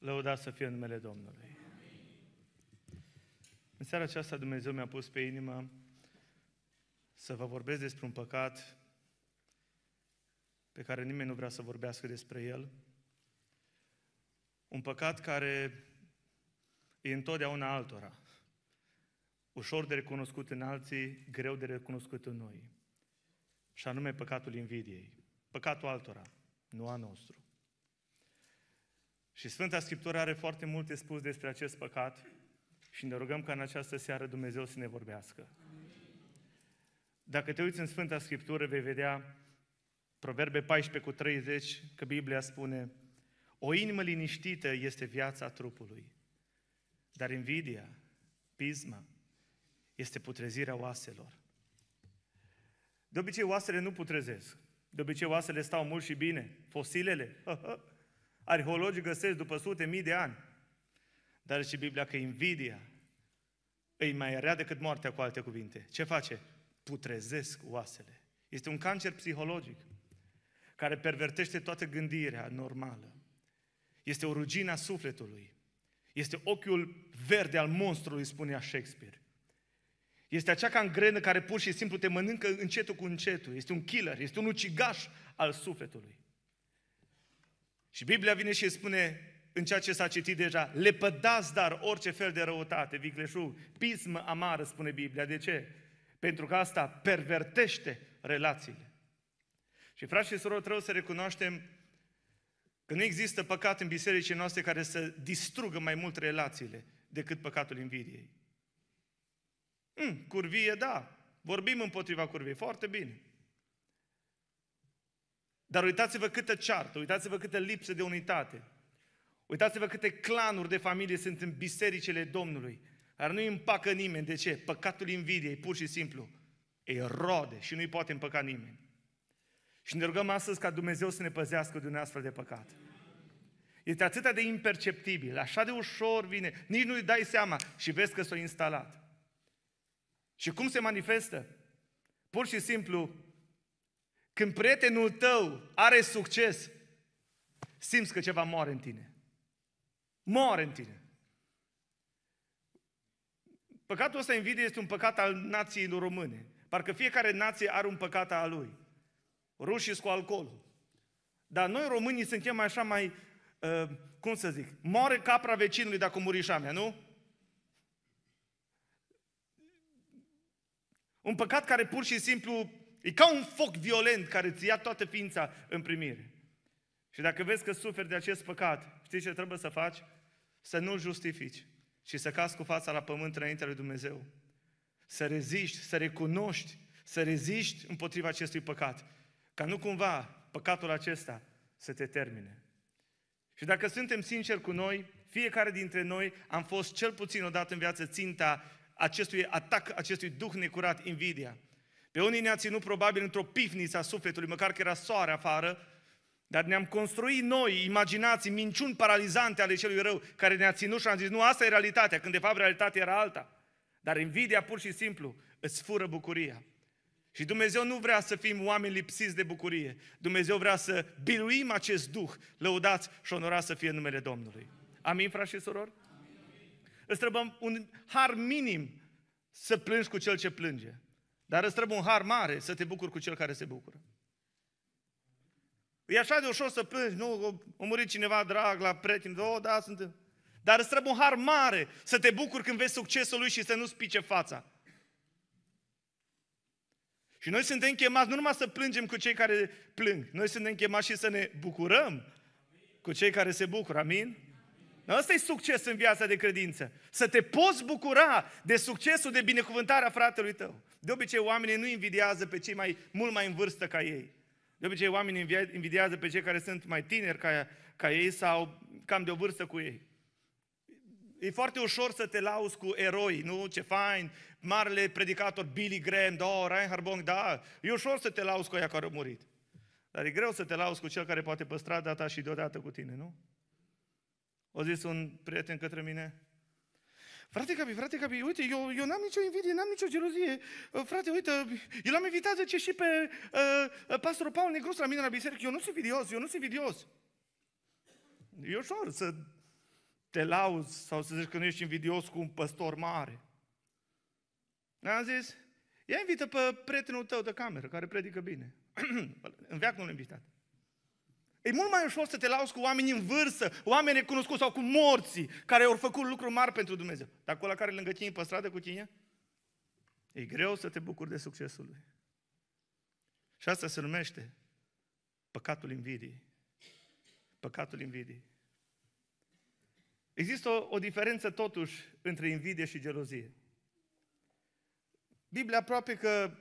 Lăuda să fie în numele Domnului. În seara aceasta Dumnezeu mi-a pus pe inimă să vă vorbesc despre un păcat pe care nimeni nu vrea să vorbească despre el. Un păcat care e întotdeauna altora. Ușor de recunoscut în alții, greu de recunoscut în noi. Și anume păcatul invidiei. Păcatul altora, nu a nostru. Și Sfânta Scriptură are foarte multe spus despre acest păcat și ne rugăm ca în această seară Dumnezeu să ne vorbească. Dacă te uiți în Sfânta Scriptură, vei vedea Proverbe 14 cu 30 că Biblia spune O inimă liniștită este viața trupului, dar invidia, pisma, este putrezirea oaselor. De obicei, oasele nu putrezesc. De obicei, oasele stau mult și bine. Fosilele, arheologii găsesc după sute mii de ani. Dar și Biblia că invidia îi mai rea decât moartea cu alte cuvinte. Ce face? Putrezesc oasele. Este un cancer psihologic care pervertește toată gândirea normală. Este o rugină a sufletului. Este ochiul verde al monstrului, spunea Shakespeare. Este acea cangrenă care pur și simplu te mănâncă încetul cu încetul. Este un killer, este un ucigaș al sufletului. Și Biblia vine și spune în ceea ce s-a citit deja, lepădați dar orice fel de răutate, vicleșug, pismă amară, spune Biblia. De ce? Pentru că asta pervertește relațiile. Și frați și surori, trebuie să recunoaștem că nu există păcat în bisericii noastre care să distrugă mai mult relațiile decât păcatul invidiei. Mm, curvie, da, vorbim împotriva curviei, foarte bine. Dar uitați-vă câtă ceartă, uitați-vă câtă lipsă de unitate. Uitați-vă câte clanuri de familie sunt în bisericele Domnului. Dar nu împacă nimeni. De ce? Păcatul invidiei, pur și simplu. E rode și nu-i poate împăca nimeni. Și ne rugăm astăzi ca Dumnezeu să ne păzească de un astfel de păcat. Este atât de imperceptibil, așa de ușor vine, nici nu-i dai seama și vezi că s-a instalat. Și cum se manifestă? Pur și simplu când prietenul tău are succes, simți că ceva moare în tine. Moare în tine. Păcatul ăsta invidie este un păcat al națiilor române. Parcă fiecare nație are un păcat al lui. Rușii cu alcoolul. Dar noi românii suntem așa mai, uh, cum să zic, moare capra vecinului dacă muri mea, nu? Un păcat care pur și simplu E ca un foc violent care îți ia toată ființa în primire. Și dacă vezi că suferi de acest păcat, știi ce trebuie să faci? Să nu justifici și să cazi cu fața la pământ înaintea lui Dumnezeu. Să reziști, să recunoști, să reziști împotriva acestui păcat. Ca nu cumva păcatul acesta să te termine. Și dacă suntem sinceri cu noi, fiecare dintre noi am fost cel puțin odată în viață ținta acestui atac, acestui duh necurat, invidia. Pe unii ne-a ținut probabil într-o pifniță a sufletului, măcar că era soare afară, dar ne-am construit noi imaginații, minciuni paralizante ale celui rău care ne-a ținut și am zis, nu, asta e realitatea, când de fapt realitatea era alta. Dar invidia pur și simplu îți fură bucuria. Și Dumnezeu nu vrea să fim oameni lipsiți de bucurie. Dumnezeu vrea să biluim acest Duh, lăudați și onorați să fie numele Domnului. Amin, frați și surori? Amin. Îți trebuie un har minim să plângi cu cel ce plânge. Dar îți trebuie un har mare să te bucuri cu cel care se bucură. E așa de ușor să plângi, nu, a murit cineva drag la prieten, oh, da, sunt... Dar îți trebuie un har mare să te bucuri când vezi succesul lui și să nu spice fața. Și noi suntem chemați nu numai să plângem cu cei care plâng, noi suntem chemați și să ne bucurăm cu cei care se bucură, amin? Asta e succes în viața de credință. Să te poți bucura de succesul, de binecuvântarea fratelui tău. De obicei, oamenii nu invidiază pe cei mai, mult mai în vârstă ca ei. De obicei, oamenii invidiază pe cei care sunt mai tineri ca, ca ei sau cam de o vârstă cu ei. E foarte ușor să te lauzi cu eroi, nu? Ce fain, marele predicator Billy Graham, da, Reinhard Bonk, da. E ușor să te lauzi cu aia care a murit. Dar e greu să te lauzi cu cel care poate păstra data și deodată cu tine, nu? O zis un prieten către mine, Frate Gabi, frate Gabi, uite, eu, eu n-am nicio invidie, n-am nicio gelozie. Uh, frate, uite, eu l-am invitat, zice, și pe uh, pastorul Paul Negrus la mine la biserică. Eu nu sunt vidios, eu nu sunt vidios. E ușor să te lauzi sau să zici că nu ești invidios cu un păstor mare. Am zis, ia invită pe prietenul tău de cameră, care predică bine. În veac nu l-am invitat. E mult mai ușor să te lauzi cu oameni în vârstă, oameni recunoscuți sau cu morții, care au făcut lucruri mari pentru Dumnezeu. Dar acolo care lângă tine pe stradă cu tine, e greu să te bucuri de succesul lui. Și asta se numește păcatul invidiei. Păcatul invidiei. Există o, o diferență totuși între invidie și gelozie. Biblia aproape că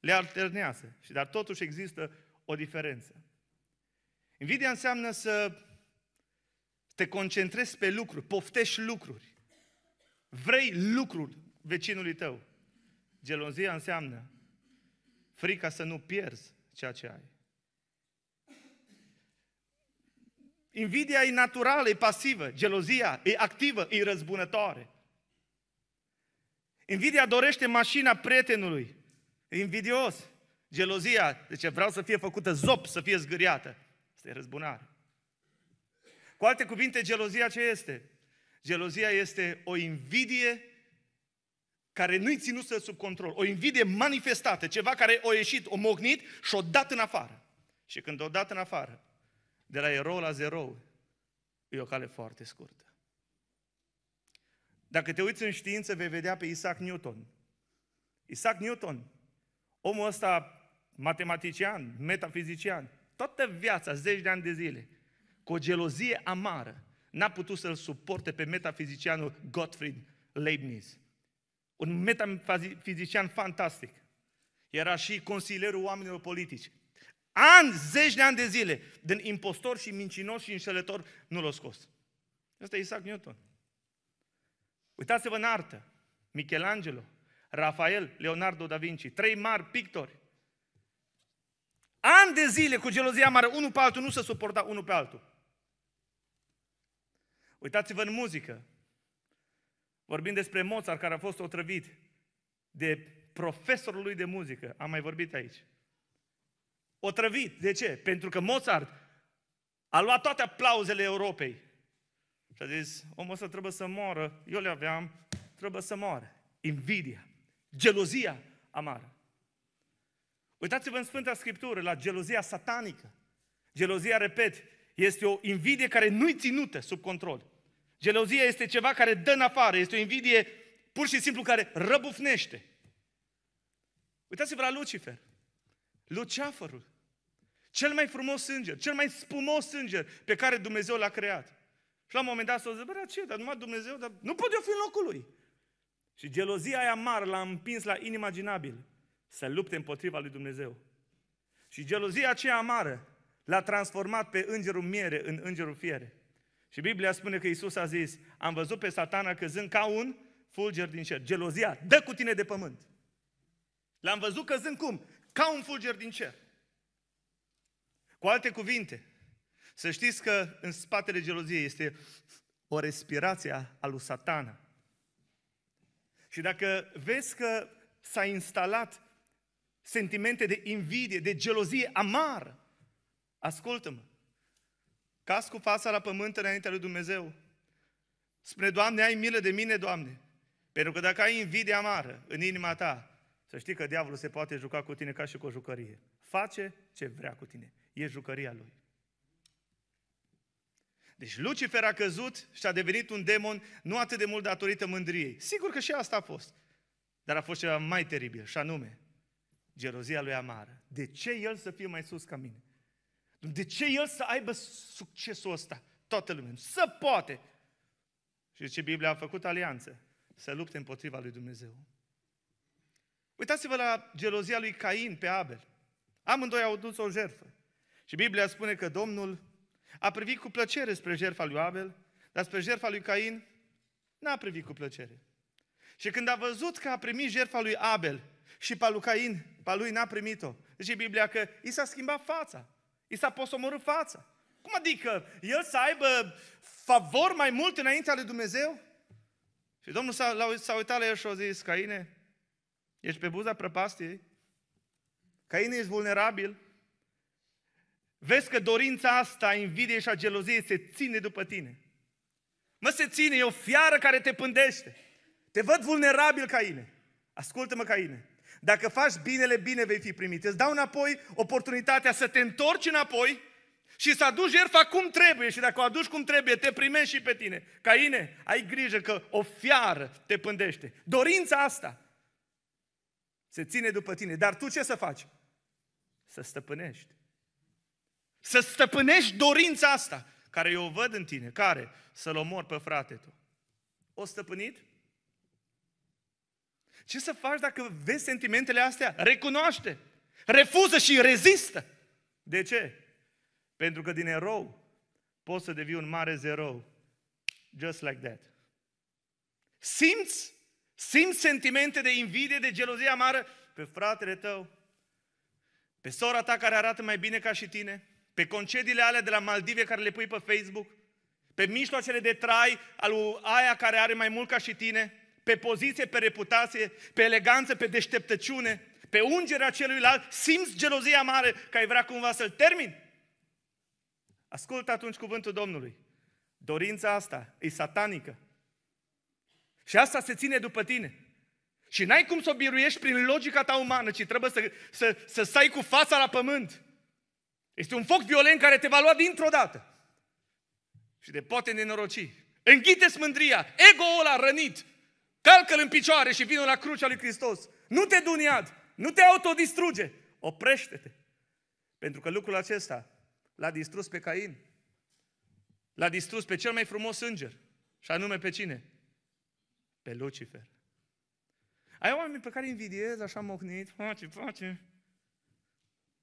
le alternează, dar totuși există o diferență. Invidia înseamnă să te concentrezi pe lucruri, poftești lucruri. Vrei lucrul vecinului tău. Gelozia înseamnă frica să nu pierzi ceea ce ai. Invidia e naturală, e pasivă. Gelozia e activă, e răzbunătoare. Invidia dorește mașina prietenului. E invidios. Gelozia, deci vreau să fie făcută zop, să fie zgâriată este răzbunare. Cu alte cuvinte, gelozia ce este? Gelozia este o invidie care nu-i ținută sub control, o invidie manifestată, ceva care o ieșit, o mognit și o dat în afară. Și când o dat în afară, de la erou la zero, e o cale foarte scurtă. Dacă te uiți în știință, vei vedea pe Isaac Newton. Isaac Newton, omul ăsta matematician, metafizician, toată viața, zeci de ani de zile, cu o gelozie amară, n-a putut să-l suporte pe metafizicianul Gottfried Leibniz. Un metafizician fantastic. Era și consilierul oamenilor politici. Ani, zeci de ani de zile, din impostor și mincinos și înșelător, nu l-a scos. Ăsta e Isaac Newton. Uitați-vă în artă. Michelangelo, Rafael, Leonardo da Vinci, trei mari pictori ani de zile cu gelozia mare, unul pe altul, nu se suporta unul pe altul. Uitați-vă în muzică. Vorbim despre Mozart, care a fost otrăvit de profesorul lui de muzică. Am mai vorbit aici. Otrăvit. De ce? Pentru că Mozart a luat toate aplauzele Europei. Și a zis, omul ăsta trebuie să moară. Eu le aveam, trebuie să moară. Invidia, gelozia amară. Uitați-vă în Sfânta Scriptură la gelozia satanică. Gelozia, repet, este o invidie care nu-i ținută sub control. Gelozia este ceva care dă în afară, este o invidie pur și simplu care răbufnește. Uitați-vă la Lucifer, Luceafărul, cel mai frumos sânger, cel mai spumos sânger pe care Dumnezeu l-a creat. Și la un moment dat s-a zis, bă, ce, dar numai Dumnezeu, dar nu pot eu fi în locul lui. Și gelozia aia mare l-a împins la inimaginabil să lupte împotriva lui Dumnezeu. Și gelozia aceea amară l-a transformat pe îngerul miere în îngerul fiere. Și Biblia spune că Isus a zis, am văzut pe satana căzând ca un fulger din cer. Gelozia, dă cu tine de pământ. L-am văzut căzând cum? Ca un fulger din cer. Cu alte cuvinte, să știți că în spatele geloziei este o respirație a lui satana. Și dacă vezi că s-a instalat sentimente de invidie, de gelozie amară. Ascultă-mă. Cas cu fața la pământ înaintea lui Dumnezeu. Spune, Doamne, ai milă de mine, Doamne. Pentru că dacă ai invidie amară în inima ta, să știi că diavolul se poate juca cu tine ca și cu o jucărie. Face ce vrea cu tine. E jucăria lui. Deci Lucifer a căzut și a devenit un demon nu atât de mult datorită mândriei. Sigur că și asta a fost. Dar a fost ceva mai teribil, și anume, Gerozia lui amară. De ce el să fie mai sus ca mine? De ce el să aibă succesul ăsta? Toată lumea. Să poate! Și ce Biblia a făcut alianță. Să lupte împotriva lui Dumnezeu. Uitați-vă la gelozia lui Cain pe Abel. Amândoi au dus o jertfă. Și Biblia spune că Domnul a privit cu plăcere spre jertfa lui Abel, dar spre jertfa lui Cain n-a privit cu plăcere. Și când a văzut că a primit jertfa lui Abel și pe lui Cain, pe lui n-a primit-o. Zice Biblia că i s-a schimbat fața. I s-a posomorât fața. Cum adică el să aibă favor mai mult înaintea lui Dumnezeu? Și Domnul s-a, s-a uitat la el și a zis, Caine, ești pe buza prăpastiei? Caine, ești vulnerabil? Vezi că dorința asta invidie și a geloziei se ține după tine. Mă, se ține, e o fiară care te pândește. Te văd vulnerabil, Caine. Ascultă-mă, Caine. Dacă faci binele, bine vei fi primit. Îți dau înapoi oportunitatea să te întorci înapoi și să aduci jertfa cum trebuie. Și dacă o aduci cum trebuie, te primești și pe tine. Caine, ai grijă că o fiară te pândește. Dorința asta se ține după tine. Dar tu ce să faci? Să stăpânești. Să stăpânești dorința asta care eu o văd în tine. Care? Să-l omor pe frate tu. O stăpânit? Ce să faci dacă vezi sentimentele astea? Recunoaște! Refuză și rezistă! De ce? Pentru că din erou poți să devii un mare zero. Just like that. Simți? Simți sentimente de invidie, de gelozie amară pe fratele tău, pe sora ta care arată mai bine ca și tine, pe concediile alea de la Maldive care le pui pe Facebook, pe mijloacele de trai al aia care are mai mult ca și tine, pe poziție, pe reputație, pe eleganță, pe deșteptăciune, pe ungerea celuilalt, simți gelozia mare că ai vrea cumva să-l termin? Ascultă atunci cuvântul Domnului. Dorința asta e satanică. Și asta se ține după tine. Și n-ai cum să o biruiești prin logica ta umană, ci trebuie să, să, să stai cu fața la pământ. Este un foc violent care te va lua dintr-o dată. Și de poate nenoroci. Înghite mândria, ego-ul ăla rănit, Calcă-l în picioare și vină la crucea lui Hristos. Nu te duniad, nu te autodistruge, oprește-te. Pentru că lucrul acesta l-a distrus pe Cain. L-a distrus pe cel mai frumos înger. Și anume pe cine? Pe Lucifer. Ai oameni pe care invidiez, așa mocnit, face, face.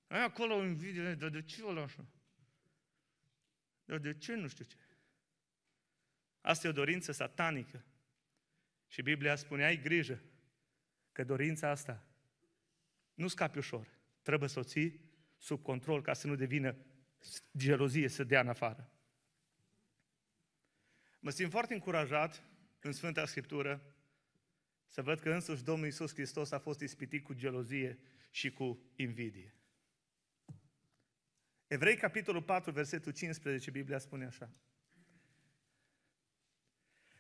Ai acolo invidiile, dar de ce ăla așa? Dar de ce nu știu ce? Asta e o dorință satanică și Biblia spune, ai grijă că dorința asta nu scapi ușor. Trebuie să o ții sub control ca să nu devină gelozie să dea în afară. Mă simt foarte încurajat în Sfânta Scriptură să văd că însuși Domnul Iisus Hristos a fost ispitit cu gelozie și cu invidie. Evrei, capitolul 4, versetul 15, Biblia spune așa.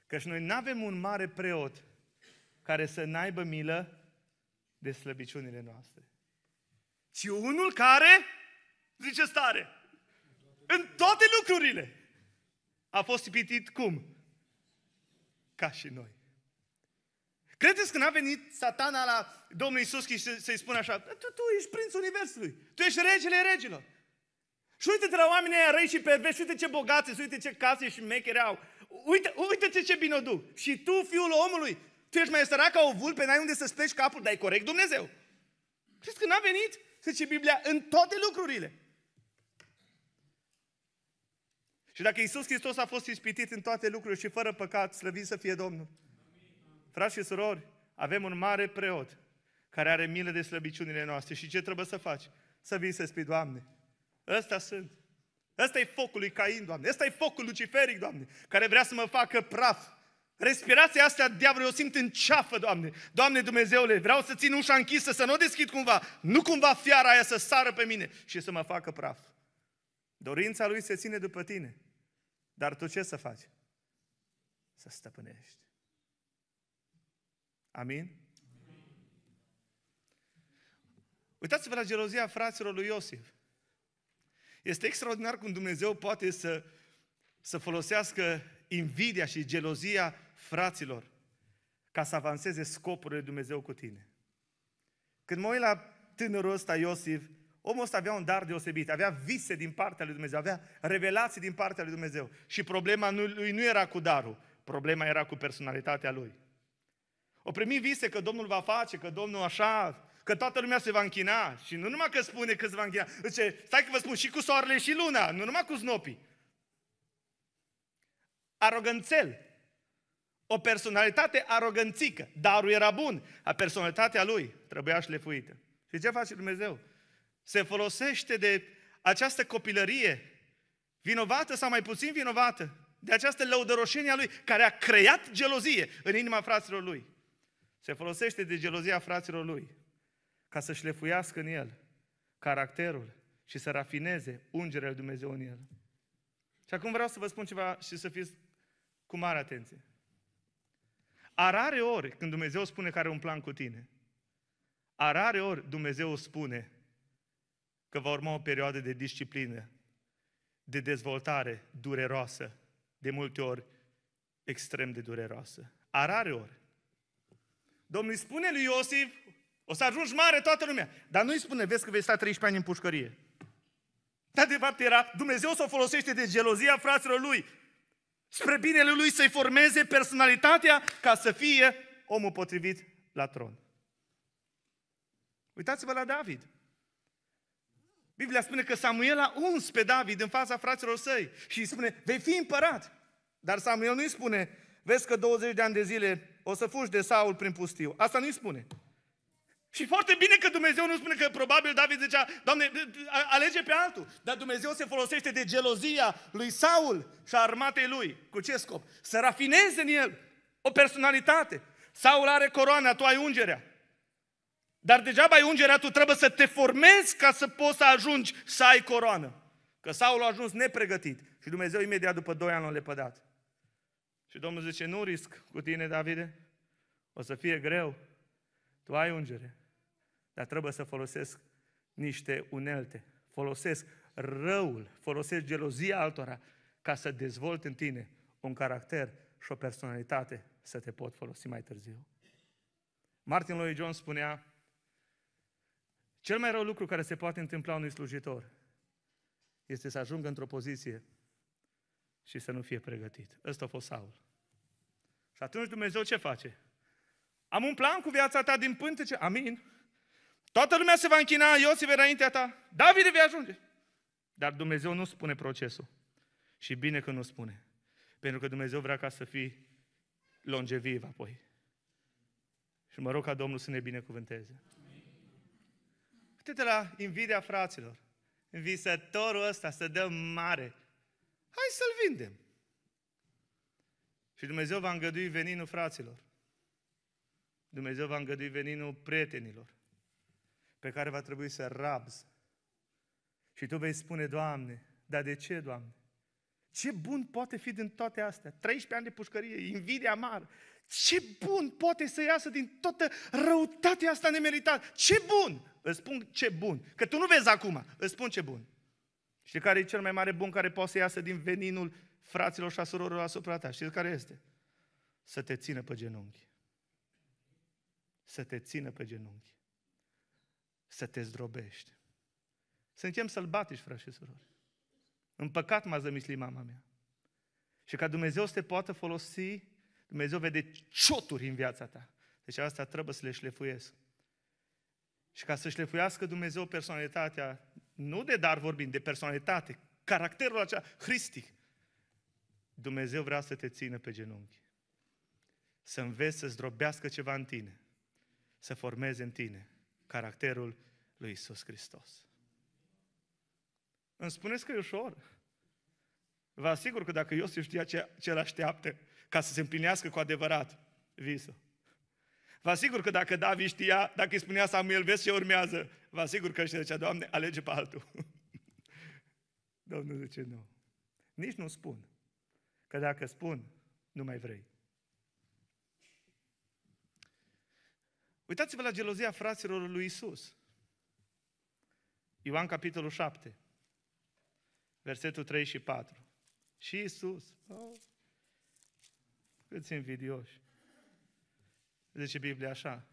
Căci noi nu avem un mare preot care să n-aibă milă de slăbiciunile noastre. Ci unul care, zice stare, în toate lucrurile a fost ipitit cum? Ca și noi. Credeți că n-a venit satana la Domnul Iisus și să-i spună așa, tu, tu ești prințul Universului, tu ești regele regilor. Și uite-te la oamenii aia răi și perversi, uite ce bogați, uite ce case și mecheri au. Uite, uite-te ce bine o duc. Și tu, fiul omului, tu ești mai sărac ca o vulpe, n-ai unde să speci capul, dar e corect Dumnezeu. Crezi că n-a venit? Zice Biblia, în toate lucrurile. Și dacă Isus Hristos a fost ispitit în toate lucrurile și fără păcat, slăvit să fie Domnul. Frați și surori, avem un mare preot care are milă de slăbiciunile noastre. Și ce trebuie să faci? Să vii să spui, Doamne, ăsta sunt. Ăsta e focul lui Cain, Doamne. Ăsta e focul luciferic, Doamne, care vrea să mă facă praf. Respirația asta, diavolul, o simt în ceafă, Doamne. Doamne Dumnezeule, vreau să țin ușa închisă, să nu o deschid cumva. Nu cumva fiara aia să sară pe mine și să mă facă praf. Dorința lui se ține după tine. Dar tu ce să faci? Să stăpânești. Amin? Uitați-vă la gelozia fraților lui Iosif. Este extraordinar cum Dumnezeu poate să, să folosească invidia și gelozia fraților ca să avanseze scopurile Dumnezeu cu tine. Când mă uit la tânărul ăsta, Iosif, omul ăsta avea un dar deosebit, avea vise din partea lui Dumnezeu, avea revelații din partea lui Dumnezeu. Și problema lui nu era cu darul, problema era cu personalitatea lui. O primi vise că Domnul va face, că Domnul așa, că toată lumea se va închina. Și nu numai că spune că se va închina, zice, stai că vă spun și cu soarele și luna, nu numai cu snopii. Aroganțel. O personalitate aroganțică. Darul era bun, a personalitatea lui trebuia șlefuită. Și ce face Dumnezeu? Se folosește de această copilărie vinovată sau mai puțin vinovată, de această lăudăroșenie a lui, care a creat gelozie în inima fraților lui. Se folosește de gelozia fraților lui ca să șlefuiască în el caracterul și să rafineze ungerea lui Dumnezeu în el. Și acum vreau să vă spun ceva și să fiți cu mare atenție. Arare ori când Dumnezeu spune că are un plan cu tine, arare ori Dumnezeu spune că va urma o perioadă de disciplină, de dezvoltare dureroasă, de multe ori extrem de dureroasă. Arare ori. Domnul spune lui Iosif, o să ajungi mare toată lumea. Dar nu-i spune, vezi că vei sta 13 ani în pușcărie. Dar de fapt era, Dumnezeu să o folosește de gelozia fraților lui, spre binele lui să-i formeze personalitatea ca să fie omul potrivit la tron. Uitați-vă la David. Biblia spune că Samuel a uns pe David în fața fraților săi și îi spune, vei fi împărat. Dar Samuel nu-i spune, vezi că 20 de ani de zile o să fugi de Saul prin pustiu. Asta nu-i spune. Și foarte bine că Dumnezeu nu spune că probabil David zicea, Doamne, alege pe altul. Dar Dumnezeu se folosește de gelozia lui Saul și a armatei lui. Cu ce scop? Să rafineze în el o personalitate. Saul are coroana, tu ai ungerea. Dar degeaba ai ungerea, tu trebuie să te formezi ca să poți să ajungi să ai coroană. Că Saul a ajuns nepregătit și Dumnezeu imediat după 2 ani l-a lepădat. Și Domnul zice, nu risc cu tine, Davide, o să fie greu, tu ai ungere, dar trebuie să folosesc niște unelte. Folosesc răul, folosesc gelozia altora ca să dezvolt în tine un caracter și o personalitate să te pot folosi mai târziu. Martin Lloyd Jones spunea, cel mai rău lucru care se poate întâmpla unui slujitor este să ajungă într-o poziție și să nu fie pregătit. Ăsta a fost Saul. Și atunci Dumnezeu ce face? Am un plan cu viața ta din pântece? Amin. Toată lumea se va închina, Iosif înaintea ta, David vei ajunge. Dar Dumnezeu nu spune procesul. Și bine că nu spune. Pentru că Dumnezeu vrea ca să fii longeviv apoi. Și mă rog ca Domnul să ne binecuvânteze. Uite-te la invidia fraților. Visătorul ăsta să dă mare. Hai să-l vindem. Și Dumnezeu va îngădui veninul fraților. Dumnezeu va îngădui veninul prietenilor pe care va trebui să rabzi. Și tu vei spune, Doamne, dar de ce, Doamne? Ce bun poate fi din toate astea? 13 ani de pușcărie, invidia amară. Ce bun poate să iasă din toată răutatea asta nemeritată? Ce bun! Îți spun ce bun. Că tu nu vezi acum, îți spun ce bun. Și care e cel mai mare bun care poate să iasă din veninul fraților și a surorilor asupra ta? Știți care este? Să te țină pe genunchi. Să te țină pe genunchi să te zdrobești. Suntem sălbatici, frați și surori. În păcat m-a zămislit mama mea. Și ca Dumnezeu să te poată folosi, Dumnezeu vede cioturi în viața ta. Deci asta trebuie să le șlefuiesc. Și ca să șlefuiască Dumnezeu personalitatea, nu de dar vorbim, de personalitate, caracterul acela hristic, Dumnezeu vrea să te țină pe genunchi. Să înveți să zdrobească ceva în tine. Să formeze în tine caracterul lui Isus Hristos. Îmi spuneți că e ușor. Vă asigur că dacă Iosif știa ce, ce îl așteaptă ca să se împlinească cu adevărat visul, Vă asigur că dacă David știa, dacă îi spunea Samuel, vezi ce urmează, vă asigur că ăștia zicea, Doamne, alege pe altul. Domnul zice, nu. Nici nu spun. Că dacă spun, nu mai vrei. Uitați-vă la gelozia fraților lui Isus. Ioan capitolul 7, versetul 3 și 4. Și Isus, oh, câți invidioși. Zice Biblia așa.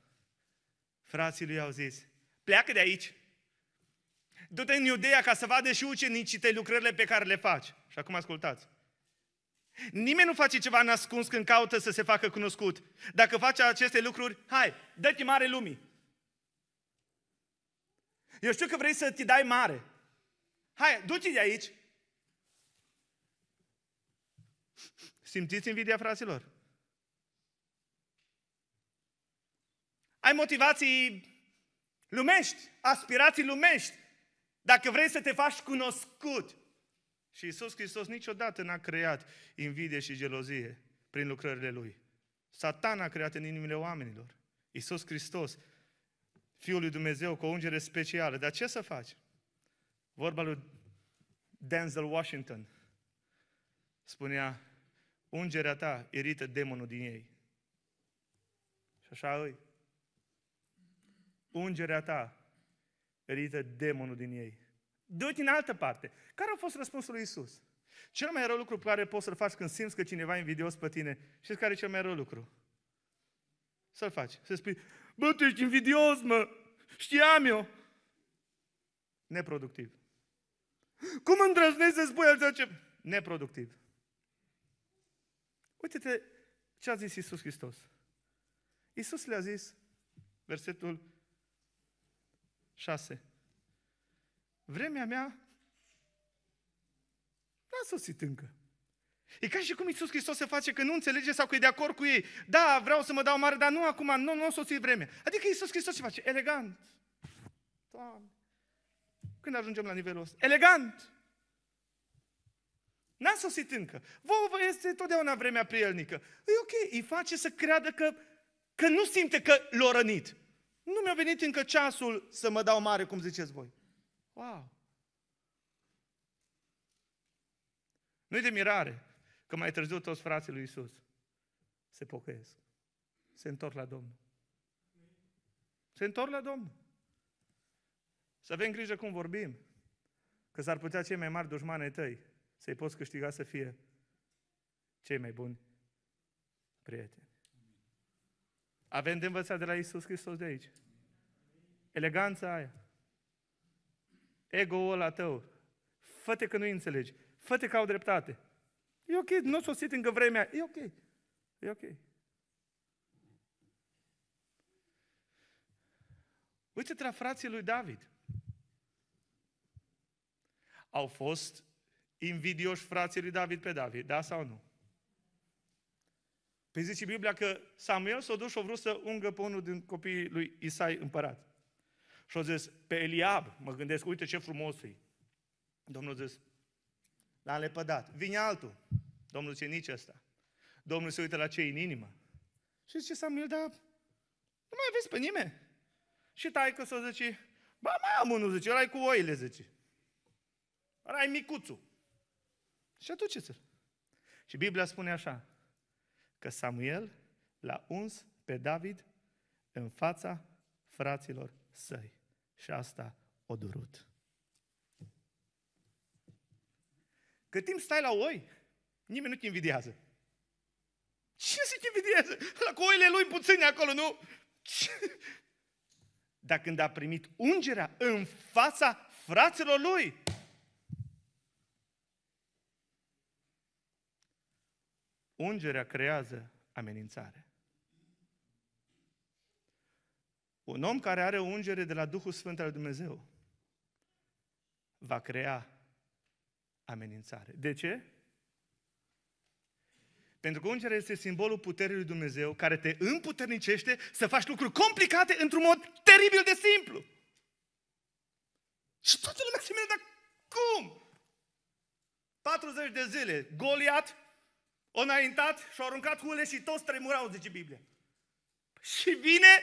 Frații lui au zis, pleacă de aici. Du-te în Iudeea ca să vadă și ucenicii tăi lucrările pe care le faci. Și acum ascultați. Nimeni nu face ceva nascuns când caută să se facă cunoscut. Dacă face aceste lucruri, hai, dă-te mare lumii. Eu știu că vrei să te dai mare. Hai, du-te de aici. Simțiți invidia fraților? Ai motivații lumești, aspirații lumești. Dacă vrei să te faci cunoscut, și Isus Hristos niciodată n-a creat invidie și gelozie prin lucrările Lui. Satan a creat în inimile oamenilor. Isus Hristos, Fiul lui Dumnezeu, cu o ungere specială. Dar ce să faci? Vorba lui Denzel Washington spunea, ungerea ta irită demonul din ei. Și așa îi. Ungerea ta irită demonul din ei du-te în altă parte. Care a fost răspunsul lui Isus? Cel mai rău lucru pe care poți să-l faci când simți că cineva e invidios pe tine, știți care e cel mai rău lucru? Să-l faci. Să spui, bă, tu ești invidios, mă, știam eu. Neproductiv. Cum îndrăznești să spui altceva ce? Neproductiv. Uite-te ce a zis Isus Hristos. Isus le-a zis, versetul 6, Vremea mea n-a sosit încă. E ca și cum Iisus Hristos se face că nu înțelege sau că e de acord cu ei. Da, vreau să mă dau mare, dar nu acum, nu, nu sosit vremea. Adică Iisus Hristos se face elegant. Doamne! Când ajungem la nivelul ăsta? Elegant! N-a sosit încă. Vouă vă este totdeauna vremea prielnică. E ok, îi face să creadă că, că nu simte că l-a rănit. Nu mi-a venit încă ceasul să mă dau mare, cum ziceți voi. Wow! nu de mirare că mai târziu toți frații lui Isus se pocăiesc, se întorc la Domnul. Se întorc la Domnul. Să avem grijă cum vorbim, că s-ar putea cei mai mari dușmane tăi să-i poți câștiga să fie cei mai buni prieteni. Avem de învățat de la Isus Hristos de aici. Eleganța aia, ego-ul ăla tău. Fă-te că nu înțelegi. Fă-te că au dreptate. E ok, nu s o sosit încă vremea. E ok. E ok. Uite-te la frații lui David. Au fost invidioși frații lui David pe David, da sau nu? Păi zice Biblia că Samuel s-a dus și a vrut să ungă pe unul din copiii lui Isai împărat. Și au zis, pe Eliab, mă gândesc, uite ce frumos e. Domnul zis, l a lepădat. Vine altul. Domnul zice, nici ăsta. Domnul se uită la cei în inimă. Și zice, Samuel, dar nu mai aveți pe nimeni. Și taică să zice, ba mai am unul, zice, ăla cu oile, zice. Ăla micuțul. Și aduceți-l. Și Biblia spune așa, că Samuel l-a uns pe David în fața fraților săi și asta o durut. Cât timp stai la oi, nimeni nu te invidiază. Cine să te invidieze? La cu oile lui puține acolo, nu? Dar când a primit ungerea în fața fraților lui, ungerea creează amenințare. Un om care are o ungere de la Duhul Sfânt al Dumnezeu va crea amenințare. De ce? Pentru că ungerea este simbolul puterii lui Dumnezeu care te împuternicește să faci lucruri complicate într-un mod teribil de simplu. Și toată lumea se miră, dar cum? 40 de zile, Goliat o înaintat și au aruncat hule și toți tremurau, zice Biblia. Și vine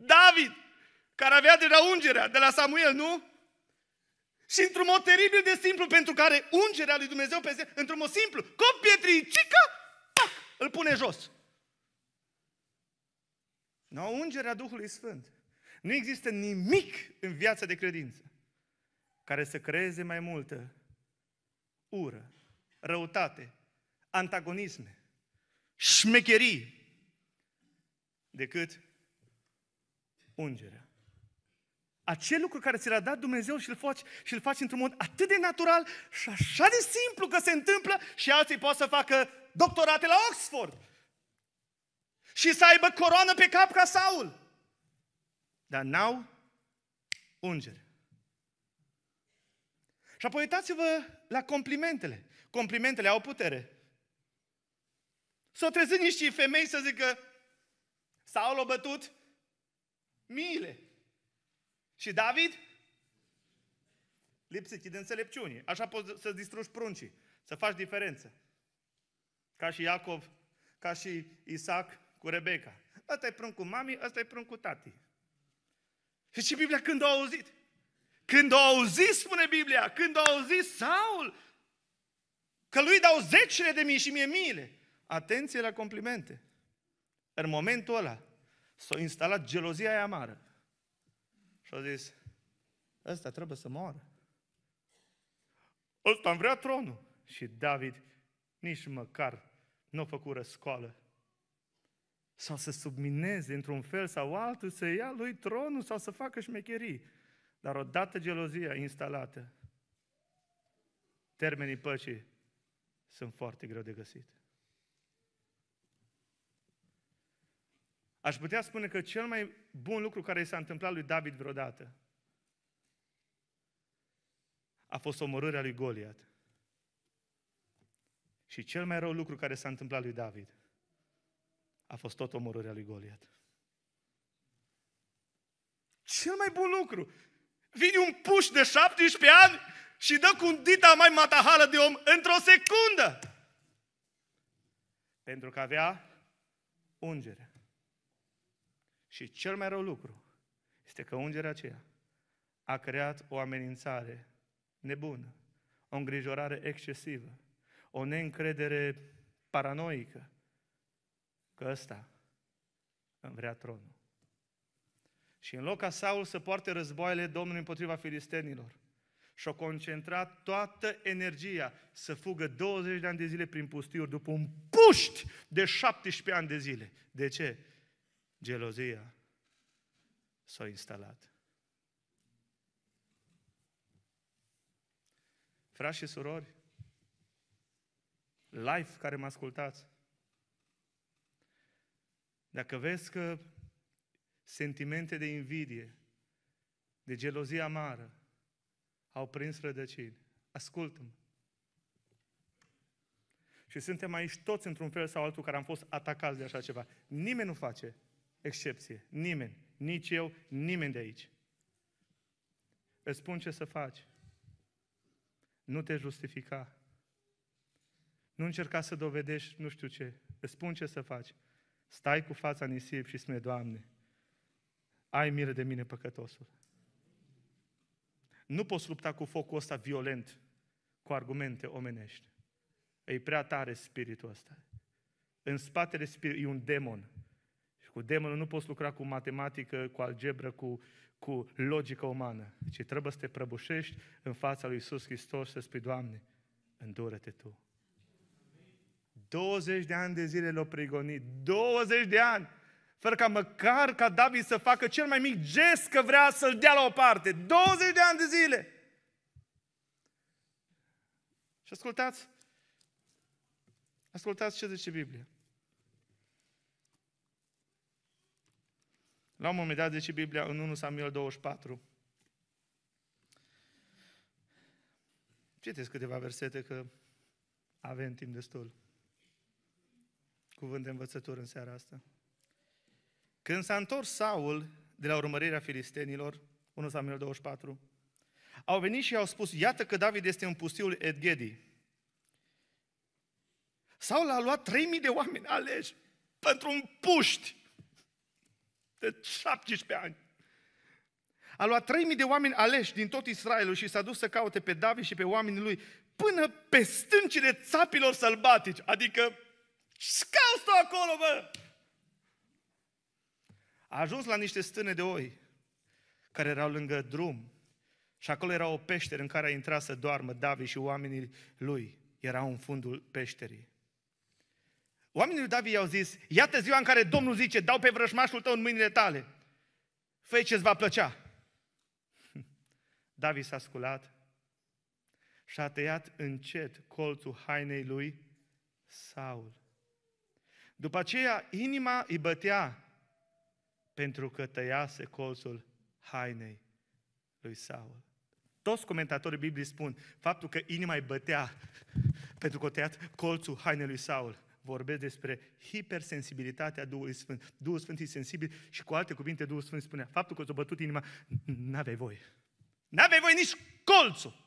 David, care avea deja ungerea de la Samuel, nu? Și într-un mod teribil de simplu, pentru care ungerea lui Dumnezeu, într-un mod simplu, cop pietricică, pac, îl pune jos. Nu, no, ungerea Duhului Sfânt. Nu există nimic în viața de credință care să creeze mai multă ură, răutate, antagonisme, șmecherii, decât ungerea. Acel lucru care ți l-a dat Dumnezeu și îl faci, și îl faci într-un mod atât de natural și așa de simplu că se întâmplă și alții pot să facă doctorate la Oxford și să aibă coroană pe cap ca Saul. Dar n-au ungere. Și apoi uitați-vă la complimentele. Complimentele au putere. S-au trezit niște femei să zică Saul a bătut Miile. Și David? Lipsit de înțelepciune. Așa poți să distrugi pruncii, să faci diferență. Ca și Iacov, ca și Isaac cu Rebecca. Ăsta e prunc cu mami, ăsta e prunc cu tati. Și ce Biblia când a auzit? Când a auzit, spune Biblia, când a auzit Saul, că lui dau zecile de mii și mie miile. Atenție la complimente. În momentul ăla, S-a instalat gelozia aia amară. Și a zis, ăsta trebuie să moară. Ăsta îmi vrea tronul. Și David nici măcar nu a făcut răscoală. Sau să submineze într-un fel sau altul, să ia lui tronul sau să facă șmecherii. Dar odată gelozia instalată, termenii păcii sunt foarte greu de găsit. Aș putea spune că cel mai bun lucru care i s-a întâmplat lui David vreodată a fost omorârea lui Goliat. Și cel mai rău lucru care s-a întâmplat lui David a fost tot omorârea lui Goliat. Cel mai bun lucru. Vine un puș de 17 ani și dă cu un dita mai matahală de om într-o secundă. Pentru că avea ungere. Și cel mai rău lucru este că ungerea aceea a creat o amenințare nebună, o îngrijorare excesivă, o neîncredere paranoică că ăsta îmi vrea tronul. Și în loc ca Saul să poarte războaiele Domnului împotriva filistenilor, și-a concentrat toată energia să fugă 20 de ani de zile prin pustiuri după un puști de 17 ani de zile. De ce? gelozia s-a instalat. Frați și surori, live care mă ascultați, dacă vezi că sentimente de invidie, de gelozie amară au prins rădăcini, ascultă-mă. Și suntem aici toți într-un fel sau altul care am fost atacați de așa ceva. Nimeni nu face excepție. Nimeni. Nici eu, nimeni de aici. Îți spun ce să faci. Nu te justifica. Nu încerca să dovedești nu știu ce. Îți spun ce să faci. Stai cu fața nisip și spune, Doamne, ai milă de mine păcătosul. Nu poți lupta cu focul ăsta violent, cu argumente omenești. E prea tare spiritul ăsta. În spatele spiritului e un demon cu demonul nu poți lucra cu matematică, cu algebră, cu, cu logică umană, ci trebuie să te prăbușești în fața lui Iisus Hristos să spui, Doamne, îndură-te Tu. 20 de ani de zile l-au prigonit, 20 de ani, fără ca măcar ca David să facă cel mai mic gest că vrea să-l dea la o parte. 20 de ani de zile! Și ascultați, ascultați ce zice Biblia. La un moment dat zice Biblia în 1 Samuel 24. Citeți câteva versete că avem timp destul. Cuvânt de învățătură în seara asta. Când s-a întors Saul de la urmărirea filistenilor, 1 Samuel 24, au venit și au spus, iată că David este în pustiul Edgedi. Saul a luat 3.000 de oameni aleși pentru un puști de 17 ani. A luat 3.000 de oameni aleși din tot Israelul și s-a dus să caute pe David și pe oamenii lui până pe stâncile țapilor sălbatici. Adică, ce cauți tu acolo, bă? A ajuns la niște stâne de oi care erau lângă drum și acolo era o peșteră în care a intrat să doarmă David și oamenii lui. Erau în fundul peșterii. Oamenii lui David i-au zis, iată ziua în care Domnul zice, dau pe vrășmașul tău în mâinile tale. fă ce-ți va plăcea. David s-a sculat și a tăiat încet colțul hainei lui Saul. După aceea, inima îi bătea pentru că tăiase colțul hainei lui Saul. Toți comentatorii Bibliei spun faptul că inima îi bătea pentru că a tăiat colțul hainei lui Saul vorbesc despre hipersensibilitatea Duhului Sfânt. Duhul Sfânt e sensibil și cu alte cuvinte Duhul Sfânt spunea, faptul că ți-a bătut inima, n-aveai voie. N-aveai voie nici colțul.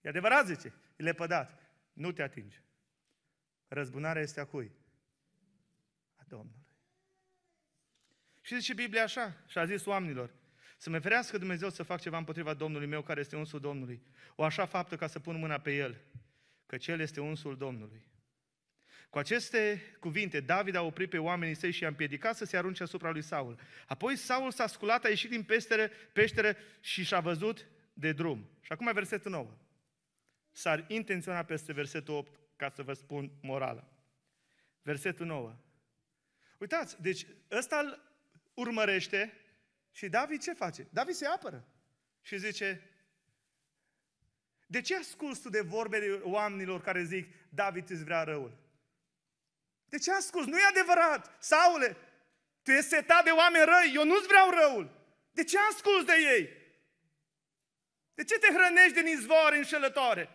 E adevărat, zice, e lepădat. Nu te atinge. Răzbunarea este a cui? A Domnului. Și zice Biblia așa, și a zis oamenilor, să mă ferească Dumnezeu să fac ceva împotriva Domnului meu, care este unsul Domnului. O așa faptă ca să pun mâna pe el că cel este unsul Domnului. Cu aceste cuvinte, David a oprit pe oamenii săi și i-a împiedicat să se arunce asupra lui Saul. Apoi Saul s-a sculat, a ieșit din peștere peștere și și-a văzut de drum. Și acum versetul 9. S-ar intenționa peste versetul 8 ca să vă spun morala. Versetul 9. Uitați, deci ăsta îl urmărește și David ce face? David se apără și zice, de ce asculți tu de vorbele oamenilor care zic David îți vrea răul? De ce asculți? Nu e adevărat! Saule, tu ești setat de oameni răi, eu nu-ți vreau răul! De ce asculți de ei? De ce te hrănești din izvoare înșelătoare?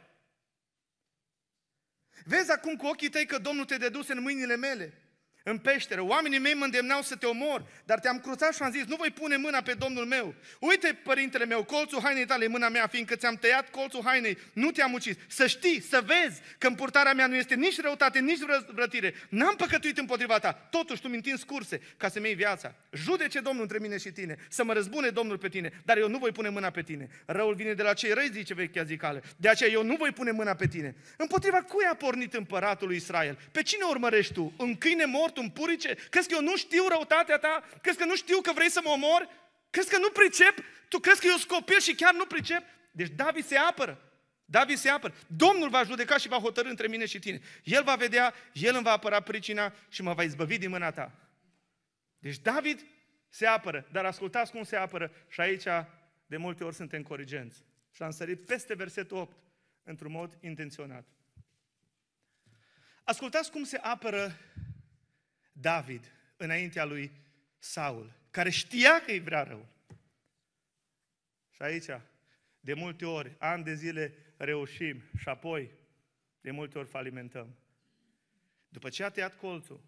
Vezi acum cu ochii tăi că Domnul te deduse în mâinile mele în peșteră. Oamenii mei mă îndemnau să te omor, dar te-am cruțat și am zis, nu voi pune mâna pe Domnul meu. Uite, părintele meu, colțul hainei tale mâna mea, fiindcă ți-am tăiat colțul hainei, nu te-am ucis. Să știi, să vezi că în purtarea mea nu este nici răutate, nici rătire. N-am păcătuit împotriva ta. Totuși, tu mi scurse ca să-mi iei viața. Judece Domnul între mine și tine, să mă răzbune Domnul pe tine, dar eu nu voi pune mâna pe tine. Răul vine de la cei răi, zice vechea zicală. De aceea eu nu voi pune mâna pe tine. Împotriva cui a pornit împăratul lui Israel? Pe cine urmărești tu? În câine mort mort un purice? Crezi că eu nu știu răutatea ta? Crezi că nu știu că vrei să mă omori? Crezi că nu pricep? Tu crezi că eu scopil și chiar nu pricep? Deci David se apără. David se apără. Domnul va judeca și va hotărâ între mine și tine. El va vedea, el îmi va apăra pricina și mă va izbăvi din mâna ta. Deci David se apără, dar ascultați cum se apără și aici de multe ori suntem corigenți. Și am sărit peste versetul 8 într-un mod intenționat. Ascultați cum se apără David înaintea lui Saul, care știa că îi vrea răul. Și aici, de multe ori, ani de zile reușim și apoi, de multe ori falimentăm. După ce a tăiat colțul,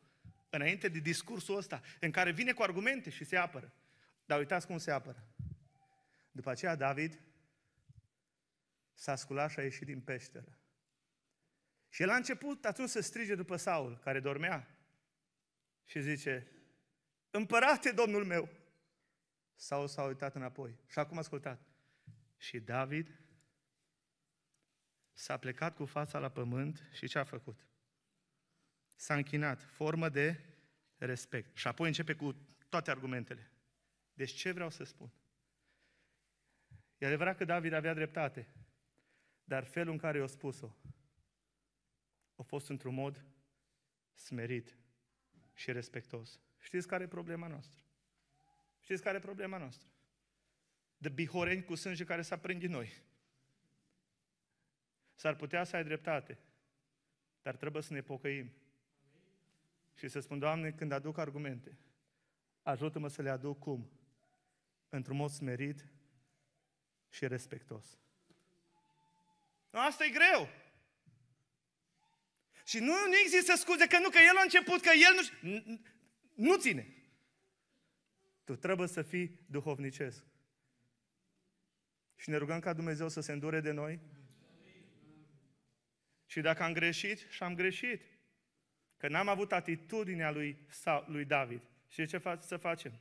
înainte de discursul ăsta, în care vine cu argumente și se apără. Dar uitați cum se apără. După aceea, David s-a sculat și a ieșit din peșteră. Și el a început atunci să strige după Saul, care dormea și zice, împărate Domnul meu! Sau s-a uitat înapoi și acum ascultat. Și David s-a plecat cu fața la pământ și ce a făcut? S-a închinat, formă de respect. Și apoi începe cu toate argumentele. Deci ce vreau să spun? E adevărat că David avea dreptate, dar felul în care i-a spus-o a fost într-un mod smerit și respectos. Știți care e problema noastră? Știți care e problema noastră? De bihoreni cu sânge care s-a prind din noi. S-ar putea să ai dreptate, dar trebuie să ne pocăim. Și să spun, Doamne, când aduc argumente, ajută-mă să le aduc cum? Într-un mod smerit și respectos. Asta e greu! Și nu, nu există scuze că nu, că el a început, că el nu... Nu ține. Tu trebuie să fii duhovnicesc. Și ne rugăm ca Dumnezeu să se îndure de noi. Și dacă am greșit, și am greșit. Că n-am avut atitudinea lui, sau, lui David. Și ce fa- să facem?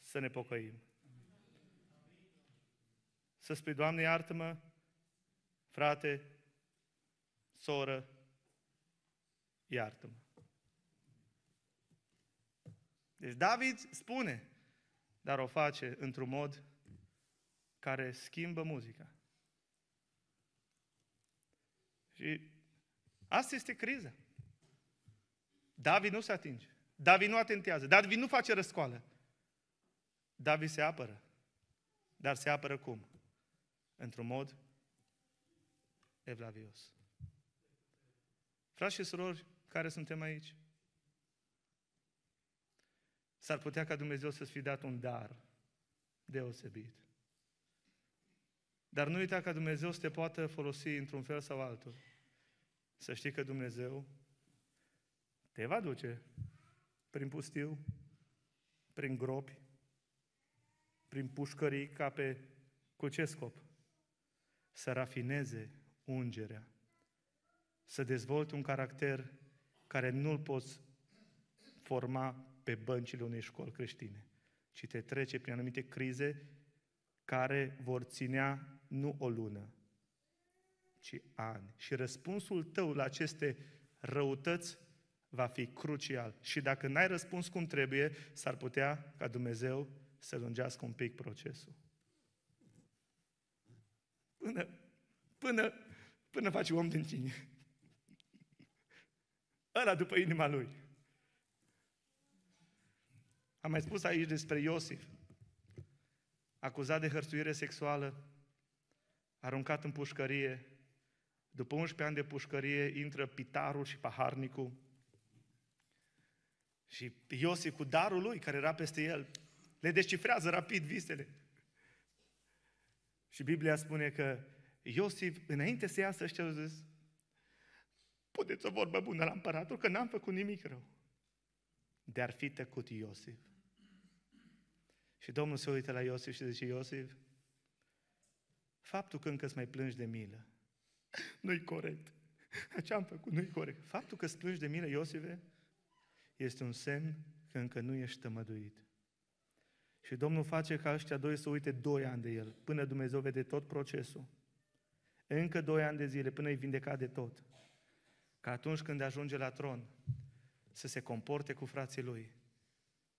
Să ne pocăim. Să spui, Doamne, iartă-mă, frate, soră, iartă-mă. Deci David spune, dar o face într-un mod care schimbă muzica. Și asta este criza. David nu se atinge. David nu atentează. David nu face răscoală. David se apără. Dar se apără cum? Într-un mod evlavios. Frați și surori care suntem aici, s-ar putea ca Dumnezeu să-ți fi dat un dar deosebit. Dar nu uita ca Dumnezeu să te poată folosi într-un fel sau altul. Să știi că Dumnezeu te va duce prin pustiu, prin gropi, prin pușcării, ca pe cu ce scop? Să rafineze ungerea să dezvolți un caracter care nu-l poți forma pe băncile unei școli creștine, ci te trece prin anumite crize care vor ținea nu o lună, ci ani. Și răspunsul tău la aceste răutăți va fi crucial. Și dacă n-ai răspuns cum trebuie, s-ar putea ca Dumnezeu să lungească un pic procesul. Până, până, până faci om din tine ăla după inima lui. Am mai spus aici despre Iosif, acuzat de hărțuire sexuală, aruncat în pușcărie, după 11 ani de pușcărie intră pitarul și paharnicul și Iosif cu darul lui care era peste el, le descifrează rapid visele. Și Biblia spune că Iosif, înainte să iasă ăștia, a zis, Puneți o vorbă bună la împăratul, că n-am făcut nimic rău. De-ar fi tăcut Iosif. Și Domnul se uită la Iosif și zice, Iosif, faptul că încă îți mai plângi de milă, nu-i corect. Ce am făcut? Nu-i corect. Faptul că îți plângi de milă, Iosive, este un semn că încă nu ești tămăduit. Și Domnul face ca ăștia doi să uite doi ani de el, până Dumnezeu vede tot procesul. Încă doi ani de zile, până îi vindeca de tot ca atunci când ajunge la tron să se comporte cu frații lui,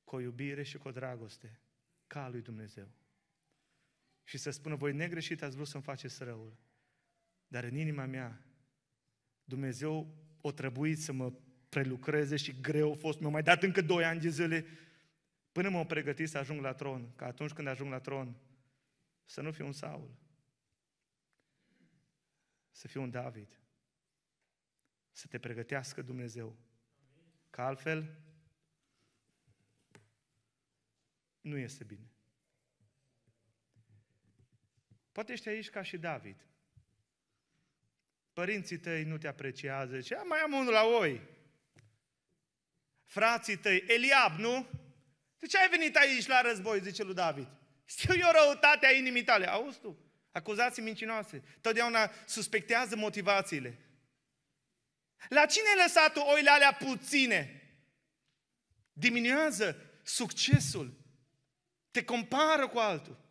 cu o iubire și cu o dragoste, ca lui Dumnezeu. Și să spună, voi negreșit ați vrut să-mi faceți răul, dar în inima mea Dumnezeu o trebuit să mă prelucreze și greu a fost, mi-au mai dat încă doi ani de zile, până m-au pregătit să ajung la tron, ca atunci când ajung la tron, să nu fiu un Saul, să fiu un David, să te pregătească Dumnezeu. Că altfel nu este bine. Poate ești aici ca și David. Părinții tăi nu te apreciază. Ce? Mai am unul la oi. Frații tăi, Eliab, nu? De ce ai venit aici la război, zice lui David? Știu eu răutatea inimii tale. Auzi tu? Acuzații mincinoase. Totdeauna suspectează motivațiile. La cine ai lăsat tu oile alea puține? Diminuează succesul. Te compară cu altul.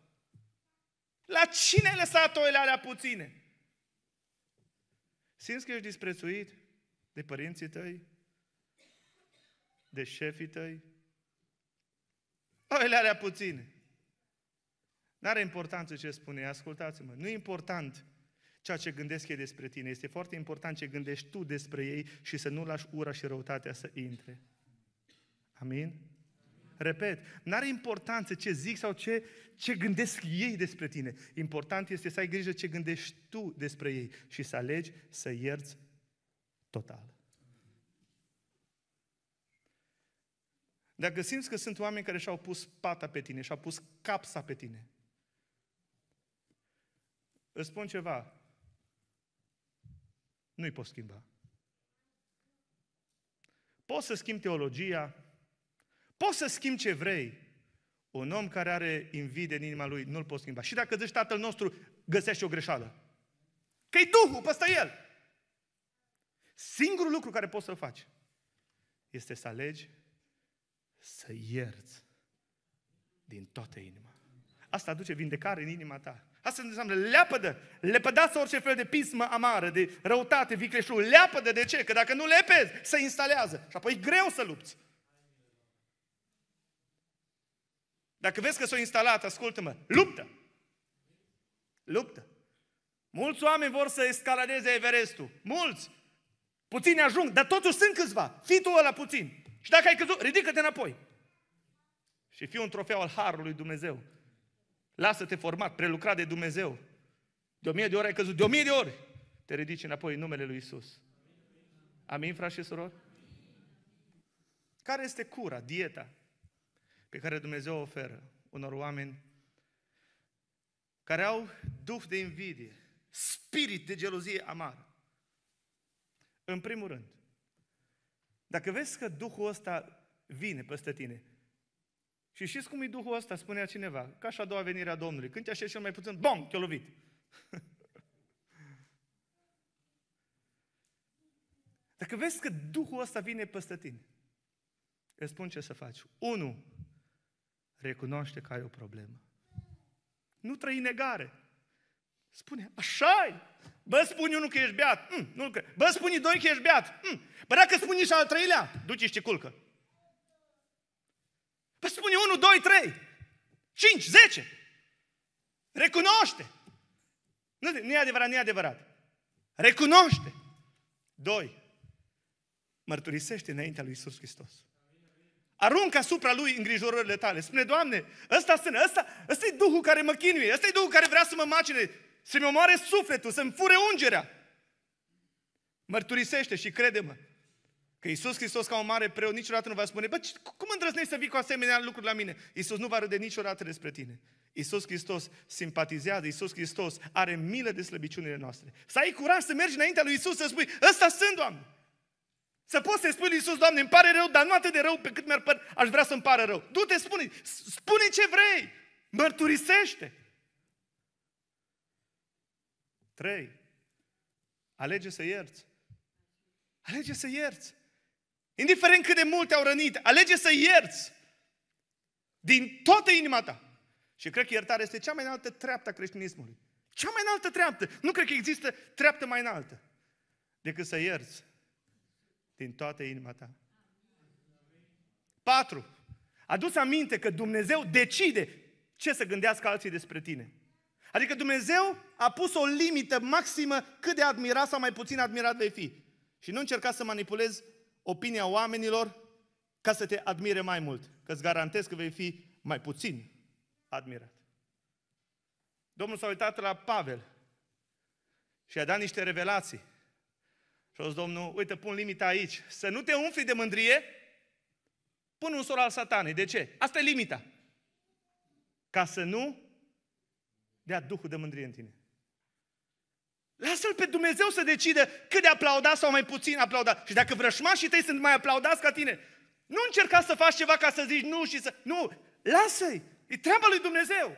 La cine ai lăsat oile alea puține? Simți că ești disprețuit de părinții tăi? De șefii tăi? Oile alea puține. N-are importanță ce spune, ascultați-mă. Nu e important Ceea ce gândesc ei despre tine. Este foarte important ce gândești tu despre ei și să nu lași ura și răutatea să intre. Amin? Repet, nu are importanță ce zic sau ce, ce gândesc ei despre tine. Important este să ai grijă ce gândești tu despre ei și să alegi să ierți total. Dacă simți că sunt oameni care și-au pus pata pe tine, și-au pus capsa pe tine, îți spun ceva, nu-i poți schimba. Poți să schimbi teologia, poți să schimbi ce vrei. Un om care are invidie în inima lui, nu-l poți schimba. Și dacă zici tatăl nostru, găsești o greșeală. Că-i Duhul, păstă el. Singurul lucru care poți să-l faci este să alegi să ierți din toată inima. Asta aduce vindecare în inima ta. Asta înseamnă leapădă. Lepădați orice fel de pismă amară, de răutate, vicleșul. Leapădă de ce? Că dacă nu lepezi, se instalează. Și apoi e greu să lupți. Dacă vezi că s-a instalat, ascultă-mă, luptă! Luptă! Mulți oameni vor să escaladeze Everestul. Mulți! Puțini ajung, dar totuși sunt câțiva. Fii tu ăla puțin. Și dacă ai căzut, ridică-te înapoi. Și fii un trofeu al Harului Dumnezeu. Lasă-te format, prelucrat de Dumnezeu. De o mie de ori ai căzut, de o mie de ori te ridici înapoi în numele Lui Isus. Amin, frați și surori? Care este cura, dieta pe care Dumnezeu o oferă unor oameni care au duh de invidie, spirit de gelozie amară? În primul rând, dacă vezi că Duhul ăsta vine peste tine, și știți cum e Duhul ăsta, spunea cineva, ca și a doua venire a Domnului. Când te așezi cel mai puțin, bom, te-a lovit. Dacă vezi că Duhul ăsta vine peste tine, îți spun ce să faci. Unu, recunoaște că ai o problemă. Nu trăi negare. Spune, așa -i. Bă, spune unul că ești beat. Mm, nu, că... Bă, spune doi că ești beat. Mm. Bă, dacă spune și al treilea, duci și te culcă. Păi spune 1, 2, 3, 5, 10. Recunoaște. Nu, nu e adevărat, nu e adevărat. Recunoaște. 2. Mărturisește înaintea lui Isus Hristos. Aruncă asupra lui îngrijorările tale. Spune, Doamne, ăsta sunt, ăsta, ăsta e Duhul care mă chinuie, ăsta e Duhul care vrea să mă macine, să-mi omoare sufletul, să-mi fure ungerea. Mărturisește și crede-mă, Că Iisus Hristos ca un mare preot niciodată nu va spune, bă, cum îndrăznești să vii cu asemenea lucruri la mine? Iisus nu va râde niciodată despre tine. Iisus Hristos simpatizează, Iisus Hristos are milă de slăbiciunile noastre. Să ai curaj să mergi înaintea lui Iisus să spui, ăsta sunt, Doamne! Să poți să-i spui lui Iisus, Doamne, îmi pare rău, dar nu atât de rău pe cât mi-ar păr, aș vrea să-mi pară rău. Du-te, spune, spune ce vrei, mărturisește. Trei, Alege să ierți. Alege să ierți. Indiferent cât de mult te-au rănit, alege să ierți din toată inima ta. Și cred că iertarea este cea mai înaltă treaptă a creștinismului. Cea mai înaltă treaptă. Nu cred că există treaptă mai înaltă decât să ierți din toată inima ta. 4. Adus aminte că Dumnezeu decide ce să gândească alții despre tine. Adică Dumnezeu a pus o limită maximă cât de admirat sau mai puțin admirat vei fi. Și nu încerca să manipulezi opinia oamenilor ca să te admire mai mult. Că îți garantez că vei fi mai puțin admirat. Domnul s-a uitat la Pavel și i-a dat niște revelații. Și a zis, Domnul, uite, pun limita aici. Să nu te umfli de mândrie, pun un sor al satanei. De ce? Asta e limita. Ca să nu dea Duhul de mândrie în tine. Lasă-L pe Dumnezeu să decide cât de aplaudat sau mai puțin aplaudat. Și dacă vrășmașii tăi sunt mai aplaudați ca tine, nu încerca să faci ceva ca să zici nu și să... Nu, lasă-i! E treaba lui Dumnezeu!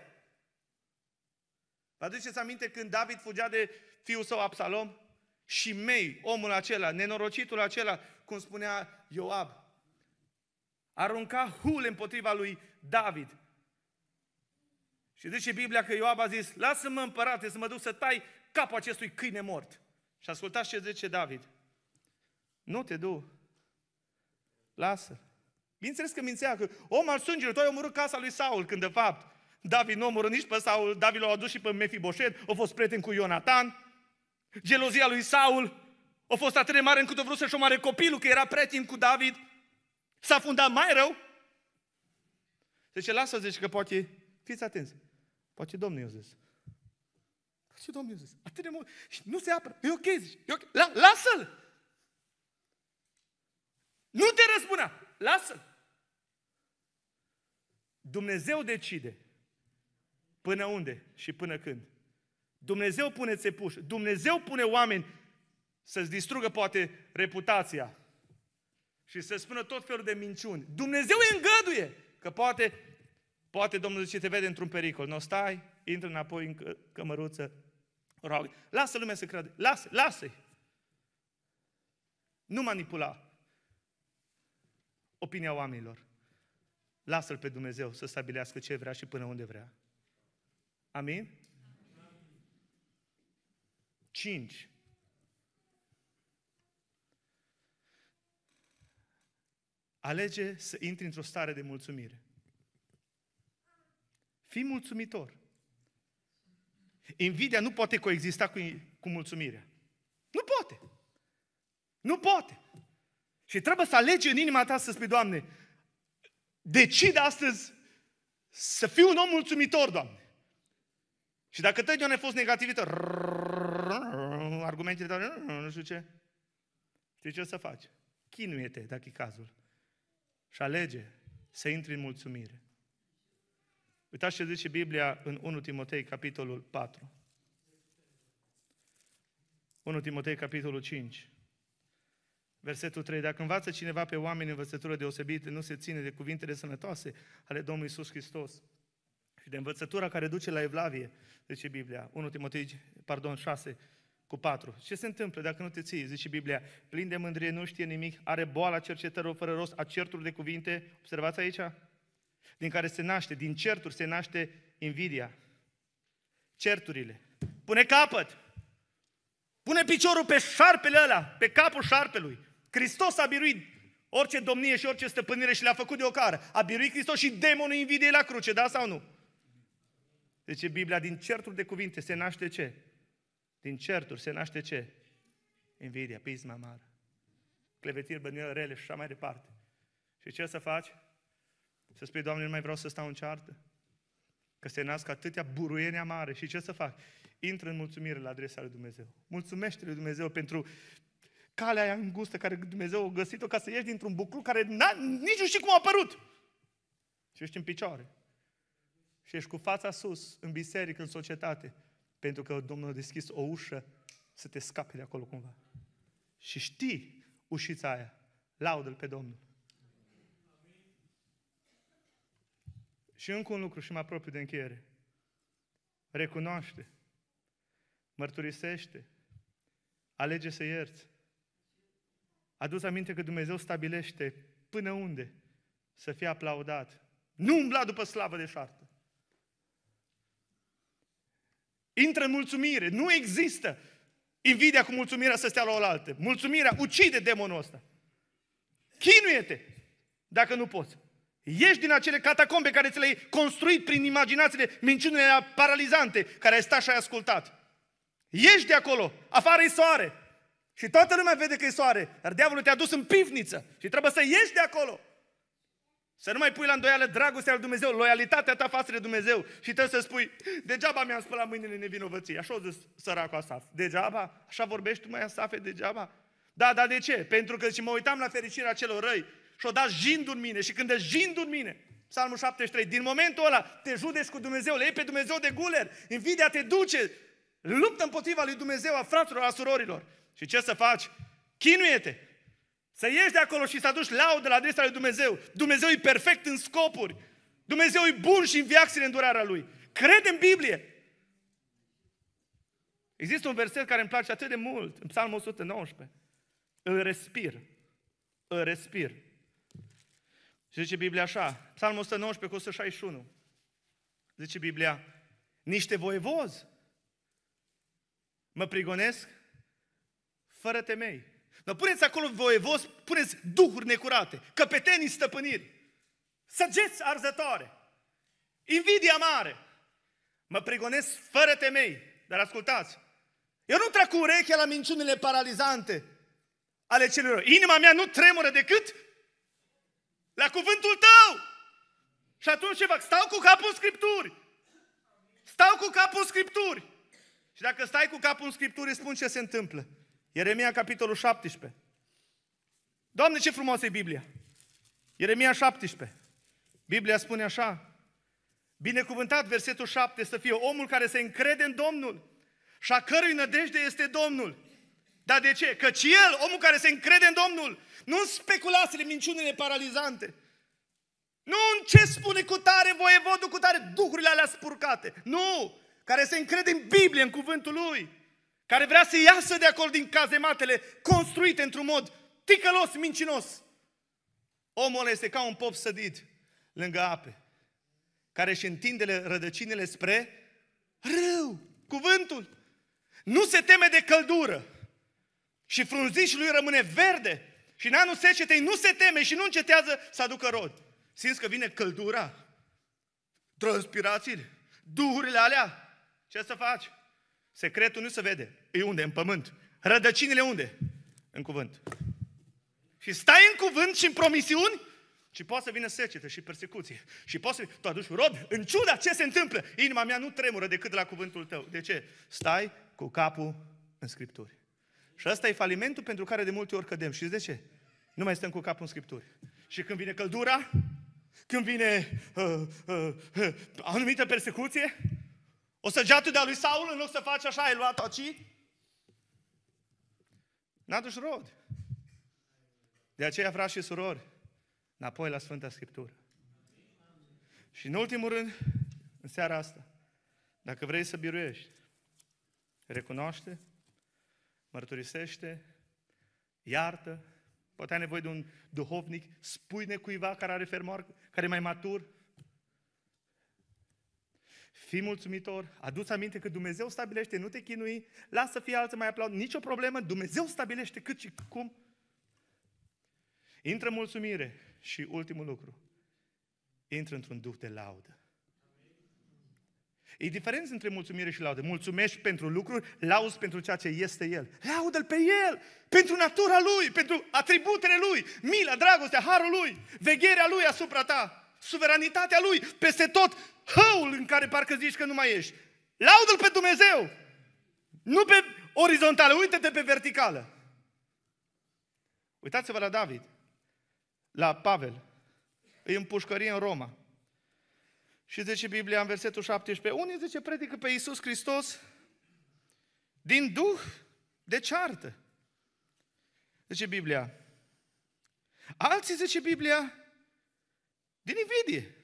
Vă aduceți aminte când David fugea de fiul său Absalom? Și mei, omul acela, nenorocitul acela, cum spunea Ioab, arunca hule împotriva lui David. Și zice Biblia că Ioab a zis, lasă-mă împărate să mă duc să tai capul acestui câine mort. Și ascultați ce zice David. Nu te du. lasă Bineînțeles că mințea că om al sângelui, tu ai omorât casa lui Saul, când de fapt David nu omorât nici pe Saul, David l-a adus și pe Mefiboset, a fost prieten cu Ionatan. Gelozia lui Saul a fost atât de mare încât a vrut să-și omoare copilul, că era prieten cu David. S-a fundat mai rău. Zice, deci lasă, zice că poate, fiți atenți, poate Domnul i-a zis. Și Domnul Iisus, atât de mult, și nu se apără, e ok, zici, e ok, La, lasă-l! Nu te răzbuna, lasă-l! Dumnezeu decide până unde și până când. Dumnezeu pune țepuș, Dumnezeu pune oameni să-ți distrugă poate reputația și să spună tot felul de minciuni. Dumnezeu îi îngăduie că poate, poate Domnul zice, te vede într-un pericol. Nu n-o stai, intră înapoi în cămăruță, roagă. Lasă lumea să creadă. Lasă, lasă Nu manipula opinia oamenilor. Lasă-L pe Dumnezeu să stabilească ce vrea și până unde vrea. Amin? Cinci. Alege să intri într-o stare de mulțumire. Fii mulțumitor. Invidia nu poate coexista cu, cu mulțumirea. Nu poate. Nu poate. Și trebuie să alegi în inima ta să spui, Doamne, decid astăzi să fiu un om mulțumitor, Doamne. Și dacă tăi de a fost negativită, argumentele tale, nu știu ce, știi ce o să faci? Chinuie-te, dacă e cazul. Și alege să intri în mulțumire. Uitați ce zice Biblia în 1 Timotei, capitolul 4. 1 Timotei, capitolul 5. Versetul 3. Dacă învață cineva pe oameni învățătură deosebită, nu se ține de cuvintele sănătoase ale Domnului Isus Hristos și de învățătura care duce la evlavie, zice Biblia. 1 Timotei, pardon, 6 cu 4. Ce se întâmplă dacă nu te ții? Zice Biblia, plin de mândrie, nu știe nimic, are boala cercetărilor fără rost, a certuri de cuvinte. Observați aici? din care se naște, din certuri se naște invidia. Certurile. Pune capăt! Pune piciorul pe șarpele ăla, pe capul șarpelui. Hristos a biruit orice domnie și orice stăpânire și le-a făcut de ocară. A biruit Hristos și demonul invidiei la cruce, da sau nu? Deci Biblia din certuri de cuvinte se naște ce? Din certuri se naște ce? Invidia, pisma mare, clevetiri, bănuieli rele și așa mai departe. Și ce să faci? Să spui, Doamne, nu mai vreau să stau în ceartă. Că se nasc atâtea buruieni amare. Și ce să fac? Intră în mulțumire la adresa lui Dumnezeu. Mulțumește lui Dumnezeu pentru calea aia îngustă care Dumnezeu a găsit-o ca să ieși dintr-un buclu care nici nu știi cum a apărut. Și ești în picioare. Și ești cu fața sus, în biserică, în societate. Pentru că Domnul a deschis o ușă să te scape de acolo cumva. Și știi ușița aia. Laudă-L pe Domnul. Și încă un lucru și mai apropiu de încheiere. Recunoaște, mărturisește, alege să ierți. Adu-ți aminte că Dumnezeu stabilește până unde să fie aplaudat. Nu umbla după slavă de șartă. Intră în mulțumire. Nu există invidia cu mulțumirea să stea la oaltă. Mulțumirea ucide demonul ăsta. Chinuie-te dacă nu poți. Ieși din acele catacombe care ți le-ai construit prin imaginațiile, minciunile paralizante care ai stat și ai ascultat. Ieși de acolo, afară e soare. Și toată lumea vede că e soare, dar diavolul te-a dus în pivniță și trebuie să ieși de acolo. Să nu mai pui la îndoială dragostea lui Dumnezeu, loialitatea ta față de Dumnezeu și trebuie să spui, degeaba mi-am spălat mâinile nevinovății. Așa o zis săracul Asaf. Degeaba? Așa vorbești tu mai Asafe, degeaba? Da, dar de ce? Pentru că și mă uitam la fericirea celor răi și o dat jindul în mine. Și când ești jindul în mine, Psalmul 73, din momentul ăla te judeci cu Dumnezeu, le iei pe Dumnezeu de guler, invidia te duce, luptă împotriva lui Dumnezeu, a fraților, a surorilor. Și ce să faci? Chinuie-te! Să ieși de acolo și să aduci laudă la adresa lui Dumnezeu. Dumnezeu e perfect în scopuri. Dumnezeu e bun și în viață în durarea Lui. Crede în Biblie. Există un verset care îmi place atât de mult, în Psalmul 119. Îl respir. Îl respir. Și zice Biblia așa, Psalmul 119 cu 161. Zice Biblia, niște voievozi mă prigonesc fără temei. Dar puneți acolo voievozi, puneți duhuri necurate, căpetenii stăpâniri, săgeți arzătoare, invidia mare. Mă prigonesc fără temei. Dar ascultați, eu nu trec cu urechea la minciunile paralizante ale celor. Inima mea nu tremură decât la cuvântul tău! Și atunci ce fac? Stau cu capul în Scripturi! Stau cu capul în Scripturi! Și dacă stai cu capul în Scripturi, îți spun ce se întâmplă. Ieremia, capitolul 17. Doamne, ce frumoasă e Biblia! Ieremia 17. Biblia spune așa, binecuvântat versetul 7 să fie omul care se încrede în Domnul și a cărui nădejde este Domnul. Dar de ce? Căci el, omul care se încrede în Domnul, nu în speculațiile, minciunile paralizante. Nu în ce spune cu tare voievodul, cu tare duhurile alea spurcate. Nu! Care se încrede în Biblie, în cuvântul lui. Care vrea să iasă de acolo din cazematele construite într-un mod ticălos, mincinos. Omul este ca un pop sădit lângă ape, care își întinde rădăcinile spre râu, cuvântul. Nu se teme de căldură și frunzișul lui rămâne verde și în anul secetei nu se teme și nu încetează să aducă rod. Simți că vine căldura, transpirațiile, duhurile alea. Ce să faci? Secretul nu se vede. E unde? În pământ. Rădăcinile unde? În cuvânt. Și stai în cuvânt și în promisiuni și poate să vină secetă și persecuție. Și poți să... Tu aduci rod în ciuda ce se întâmplă. Inima mea nu tremură decât la cuvântul tău. De ce? Stai cu capul în Scripturi. Și asta e falimentul pentru care de multe ori cădem. Știți de ce? Nu mai stăm cu capul în Scripturi. Și când vine căldura, când vine uh, uh, uh, anumită persecuție, o săgeată de-a lui Saul, în loc să faci așa, ai luat aici. n-a dus rod. De aceea, frați și surori, înapoi la Sfânta Scriptură. Și în ultimul rând, în seara asta, dacă vrei să biruiești, recunoaște mărturisește, iartă, poate ai nevoie de un duhovnic, spui-ne cuiva care are fermoar, care e mai matur. Fii mulțumitor, adu-ți aminte că Dumnezeu stabilește, nu te chinui, lasă fie alții mai aplaud, nicio problemă, Dumnezeu stabilește cât și cum. Intră mulțumire și ultimul lucru, intră într-un duh de laudă. E diferență între mulțumire și laudă. Mulțumești pentru lucruri, lauzi pentru ceea ce este El. Laudă-L pe El, pentru natura Lui, pentru atributele Lui, mila, dragostea, harul Lui, vegherea Lui asupra ta, suveranitatea Lui, peste tot hăul în care parcă zici că nu mai ești. Laudă-L pe Dumnezeu, nu pe orizontală, uite-te pe verticală. Uitați-vă la David, la Pavel, îi împușcărie în Roma, și zice Biblia în versetul 17, unii zice, predică pe Iisus Hristos din Duh de ceartă. Zice Biblia. Alții zice Biblia din invidie.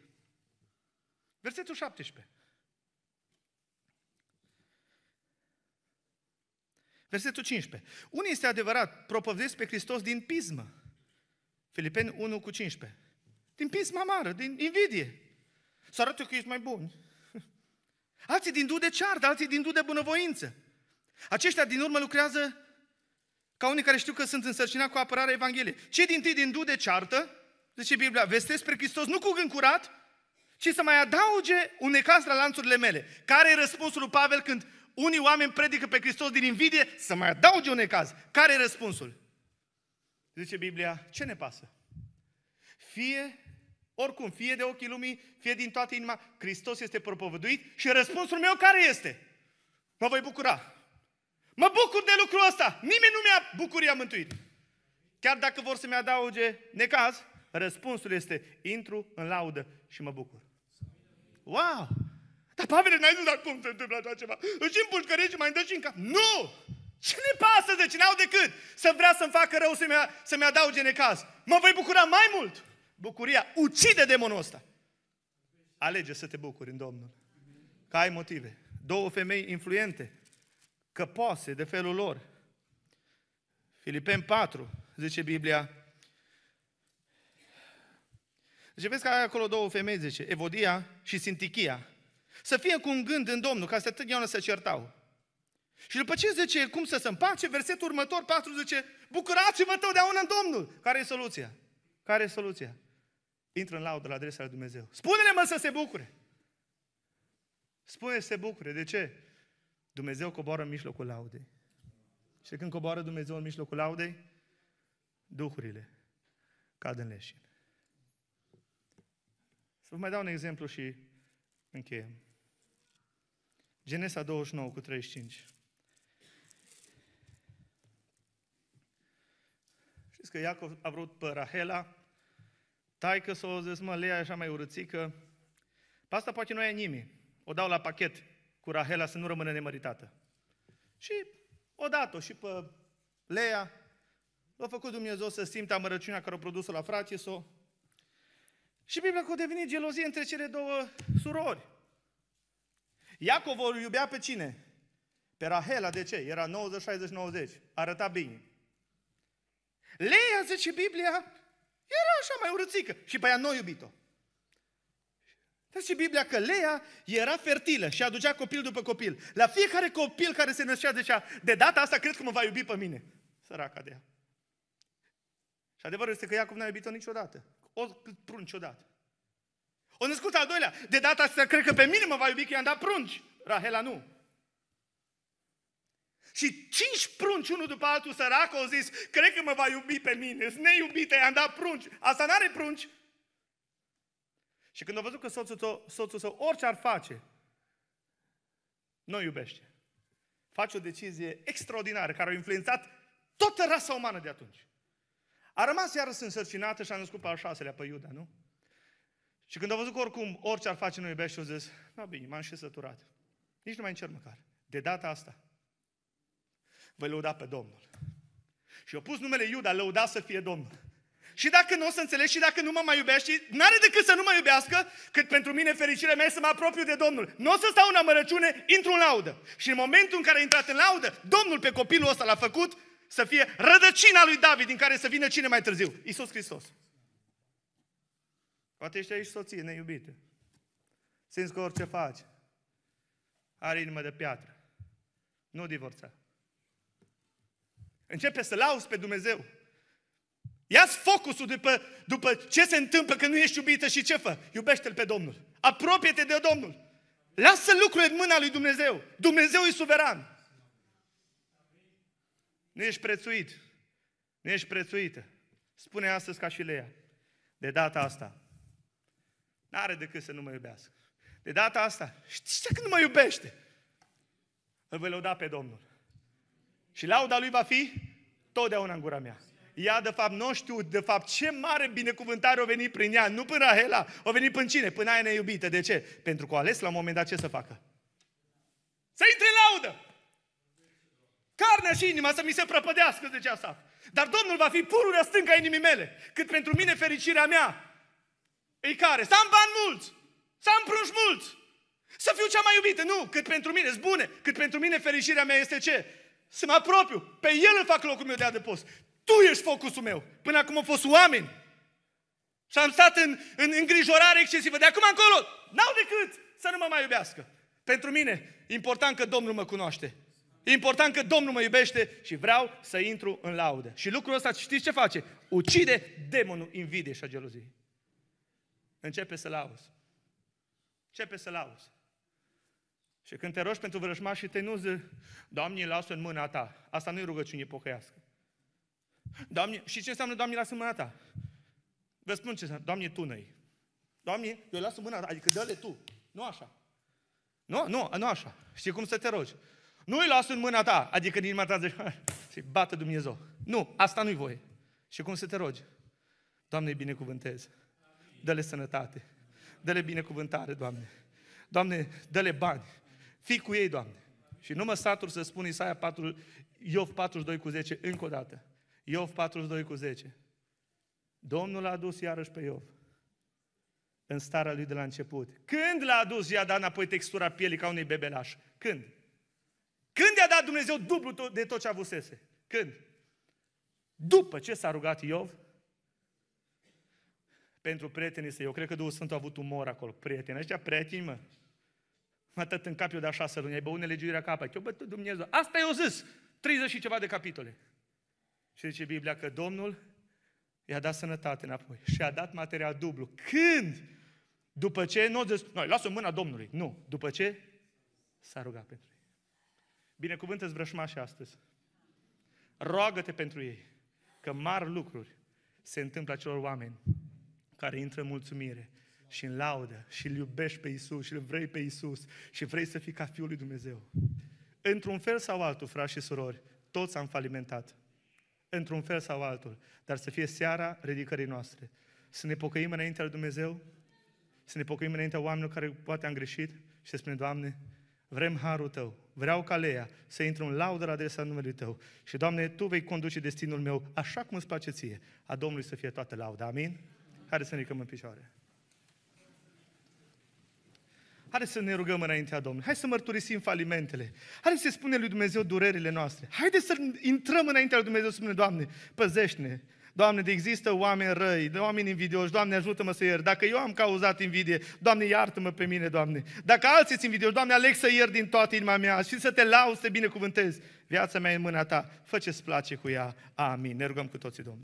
Versetul 17. Versetul 15. Unii este adevărat, propovedesc pe Hristos din pismă. Filipeni 1 cu 15. Din pismă mare, din invidie să arate că ești mai bun. Alții din dude ceartă, alții din dude bunăvoință. Aceștia din urmă lucrează ca unii care știu că sunt însărcinați cu apărarea Evangheliei. Ce din tâi din dude ceartă, zice Biblia, vestesc spre Hristos nu cu gând curat, ci să mai adauge un necaz la lanțurile mele. Care e răspunsul lui Pavel când unii oameni predică pe Hristos din invidie? Să mai adauge un necaz. Care e răspunsul? Zice Biblia, ce ne pasă? Fie oricum, fie de ochii lumii, fie din toată inima, Hristos este propovăduit și răspunsul meu care este? Mă voi bucura. Mă bucur de lucrul ăsta. Nimeni nu mi-a bucuria mântuit. Chiar dacă vor să-mi adauge necaz, răspunsul este intru în laudă și mă bucur. Wow! Dar Pavel n-ai zis, dar cum se întâmplă așa ceva? Își împușcărești și mai îndăși și în cap. Nu! Ce ne pasă de ce n-au decât să vrea să-mi facă rău, să-mi, să-mi adauge necaz? Mă voi bucura mai mult! bucuria ucide demonul ăsta. Alege să te bucuri în Domnul. Că ai motive. Două femei influente, căpoase de felul lor. Filipen 4, zice Biblia. Zice, vezi că ai acolo două femei, zice, Evodia și Sintichia. Să fie cu un gând în Domnul, ca să totdeauna se certau. Și după ce zice cum să se împace, versetul următor, 4 zice, bucurați-vă totdeauna în Domnul. Care e soluția? Care e soluția? intră în laudă la adresa lui Dumnezeu. Spune-le mă să se bucure! Spune să se bucure. De ce? Dumnezeu coboară în mijlocul laudei. Și când coboară Dumnezeu în mijlocul laudei, duhurile cad în leșin. Să vă mai dau un exemplu și încheiem. Genesa 29 cu 35. Știți că Iacov a vrut pe Rahela Tai că s-o mă, Lea e așa mai urățică. Pe asta poate nu e nimeni. O dau la pachet cu Rahela să nu rămână nemăritată. Și o dat-o și pe Lea. L-a făcut Dumnezeu să simtă amărăciunea care o produs-o la frate, s-o. Și Biblia că a devenit gelozie între cele două surori. Iacov o iubea pe cine? Pe Rahela, de ce? Era 90-60-90. Arăta bine. Leia, zice Biblia, era așa mai urățică și pe ea nu iubit-o. Dar și Biblia că Leia era fertilă și aducea copil după copil. La fiecare copil care se năștea zicea, de data asta cred că mă va iubi pe mine. Săraca de ea. Și adevărul este că Iacov n-a iubit-o niciodată. O prunci odată. O născut al doilea. De data asta cred că pe mine mă va iubi că i-am dat prunci. Rahela nu. Și cinci prunci unul după altul sărac au zis, cred că mă va iubi pe mine, sunt neiubite, i-am dat prunci. Asta n-are prunci. Și când a văzut că soțul, său, soțul său orice ar face, nu iubește. Face o decizie extraordinară care a influențat toată rasa umană de atunci. A rămas iarăși însărcinată și a născut pe al șaselea pe Iuda, nu? Și când a văzut că oricum orice ar face nu iubește, a zis, nu bine, m-am și săturat. Nici nu mai încerc măcar. De data asta, voi lăuda pe Domnul. Și eu pus numele Iuda, lăuda să fie Domnul. Și dacă nu o să înțelegi și dacă nu mă mai iubești, n-are decât să nu mă iubească, cât pentru mine fericirea mea să mă apropiu de Domnul. Nu o să stau în amărăciune, intru în laudă. Și în momentul în care a intrat în laudă, Domnul pe copilul ăsta l-a făcut să fie rădăcina lui David, din care să vină cine mai târziu? Isus Hristos. Poate ești aici soție, neiubită. Simți că orice faci are inimă de piatră. Nu divorța. Începe să lauzi pe Dumnezeu. Ia-ți focusul după, după ce se întâmplă că nu ești iubită și ce fă. Iubește-L pe Domnul. Apropie-te de Domnul. Lasă lucrurile în mâna lui Dumnezeu. Dumnezeu e suveran. Nu ești prețuit. Nu ești prețuită. Spune astăzi ca și Leia. De data asta. N-are decât să nu mă iubească. De data asta. Știi că nu mă iubește. Îl voi lăuda pe Domnul. Și lauda lui va fi totdeauna în gura mea. Ea, de fapt, nu știu, de fapt, ce mare binecuvântare a venit prin ea, nu până Rahela, a venit până cine? Până aia neiubită. De ce? Pentru că o ales la un moment dat ce să facă? Să intre laudă! Carnea și inima să mi se prăpădească, zicea asta. Dar Domnul va fi pururea stânca inimii mele, cât pentru mine fericirea mea. Ei care? Să am bani mulți, să am prunși mulți, să fiu cea mai iubită. Nu, cât pentru mine, zbune! cât pentru mine fericirea mea este ce? să mă apropiu. Pe El îl fac locul meu de adăpost. Tu ești focusul meu. Până acum au fost oameni. Și am stat în, în îngrijorare excesivă. De acum încolo, n-au decât să nu mă mai iubească. Pentru mine, important că Domnul mă cunoaște. E important că Domnul mă iubește și vreau să intru în laudă. Și lucrul ăsta, știți ce face? Ucide demonul invidie și a geloziei. Începe să auzi. Începe să auzi. Și când te rogi pentru vrăjmaș și te nu zi, Doamne, lasă în mâna ta. Asta nu e rugăciune pocăiască. Doamne, și ce înseamnă, Doamne, lasă în mâna ta? Vă spun ce înseamnă, Doamne, tu năi. Doamne, eu las în mâna ta, adică dă-le tu. Nu așa. Nu, nu, nu așa. Știi cum să te rogi? Nu-i las în mâna ta, adică din mâna ta și bată Dumnezeu. Nu, asta nu-i voie. Și cum să te rogi? Doamne, binecuvântez. Dă-le sănătate. Dă-le binecuvântare, Doamne. Doamne, dă-le bani. Fii cu ei, Doamne. Și nu mă satur să spun Isaia 4, Iov 42 cu 10 încă o dată. Iov 42 cu 10. Domnul a adus iarăși pe Iov în starea lui de la început. Când l-a adus, i-a dat înapoi textura pielii ca unui bebelaș? Când? Când i-a dat Dumnezeu dublu de tot ce avusese? Când? După ce s-a rugat Iov pentru prietenii săi. Eu cred că Duhul Sfânt a avut umor acolo. Prieteni, ăștia prieteni, mă atât în cap eu de așa să luni, ai băut nelegiuirea capă. Eu bătut Dumnezeu. Asta e o zis. 30 și ceva de capitole. Și zice Biblia că Domnul i-a dat sănătate înapoi și a dat material dublu. Când? După ce, nu zis, noi, lasă mâna Domnului. Nu. După ce? S-a rugat pentru ei. Binecuvântă-ți vrășmașii astăzi. Roagă-te pentru ei. Că mari lucruri se întâmplă acelor oameni care intră în mulțumire și în laudă și îl iubești pe Isus și îl vrei pe Isus și vrei să fii ca Fiul lui Dumnezeu. Într-un fel sau altul, frați și surori, toți am falimentat. Într-un fel sau altul. Dar să fie seara ridicării noastre. Să ne pocăim înaintea lui Dumnezeu, să ne pocăim înaintea oamenilor care poate am greșit și să spunem, Doamne, vrem harul Tău, vreau ca Leia să intru în laudă la adresa numelui Tău și, Doamne, Tu vei conduce destinul meu așa cum îți place ție. A Domnului să fie toată lauda. Amin? Amin. Haideți să ne ridicăm în picioare. Haideți să ne rugăm înaintea Domnului. Hai să mărturisim falimentele. Haideți să spunem lui Dumnezeu durerile noastre. Haideți să intrăm înaintea lui Dumnezeu să spunem, Doamne, păzește-ne. Doamne, de există oameni răi, de oameni invidioși, Doamne, ajută-mă să iert. Dacă eu am cauzat invidie, Doamne, iartă-mă pe mine, Doamne. Dacă alții sunt invidioși, Doamne, aleg să iert din toată inima mea și să te lau, să te binecuvântez. Viața mea e în mâna ta. Fă ce-ți place cu ea. Amin. Ne rugăm cu toții, Domnul.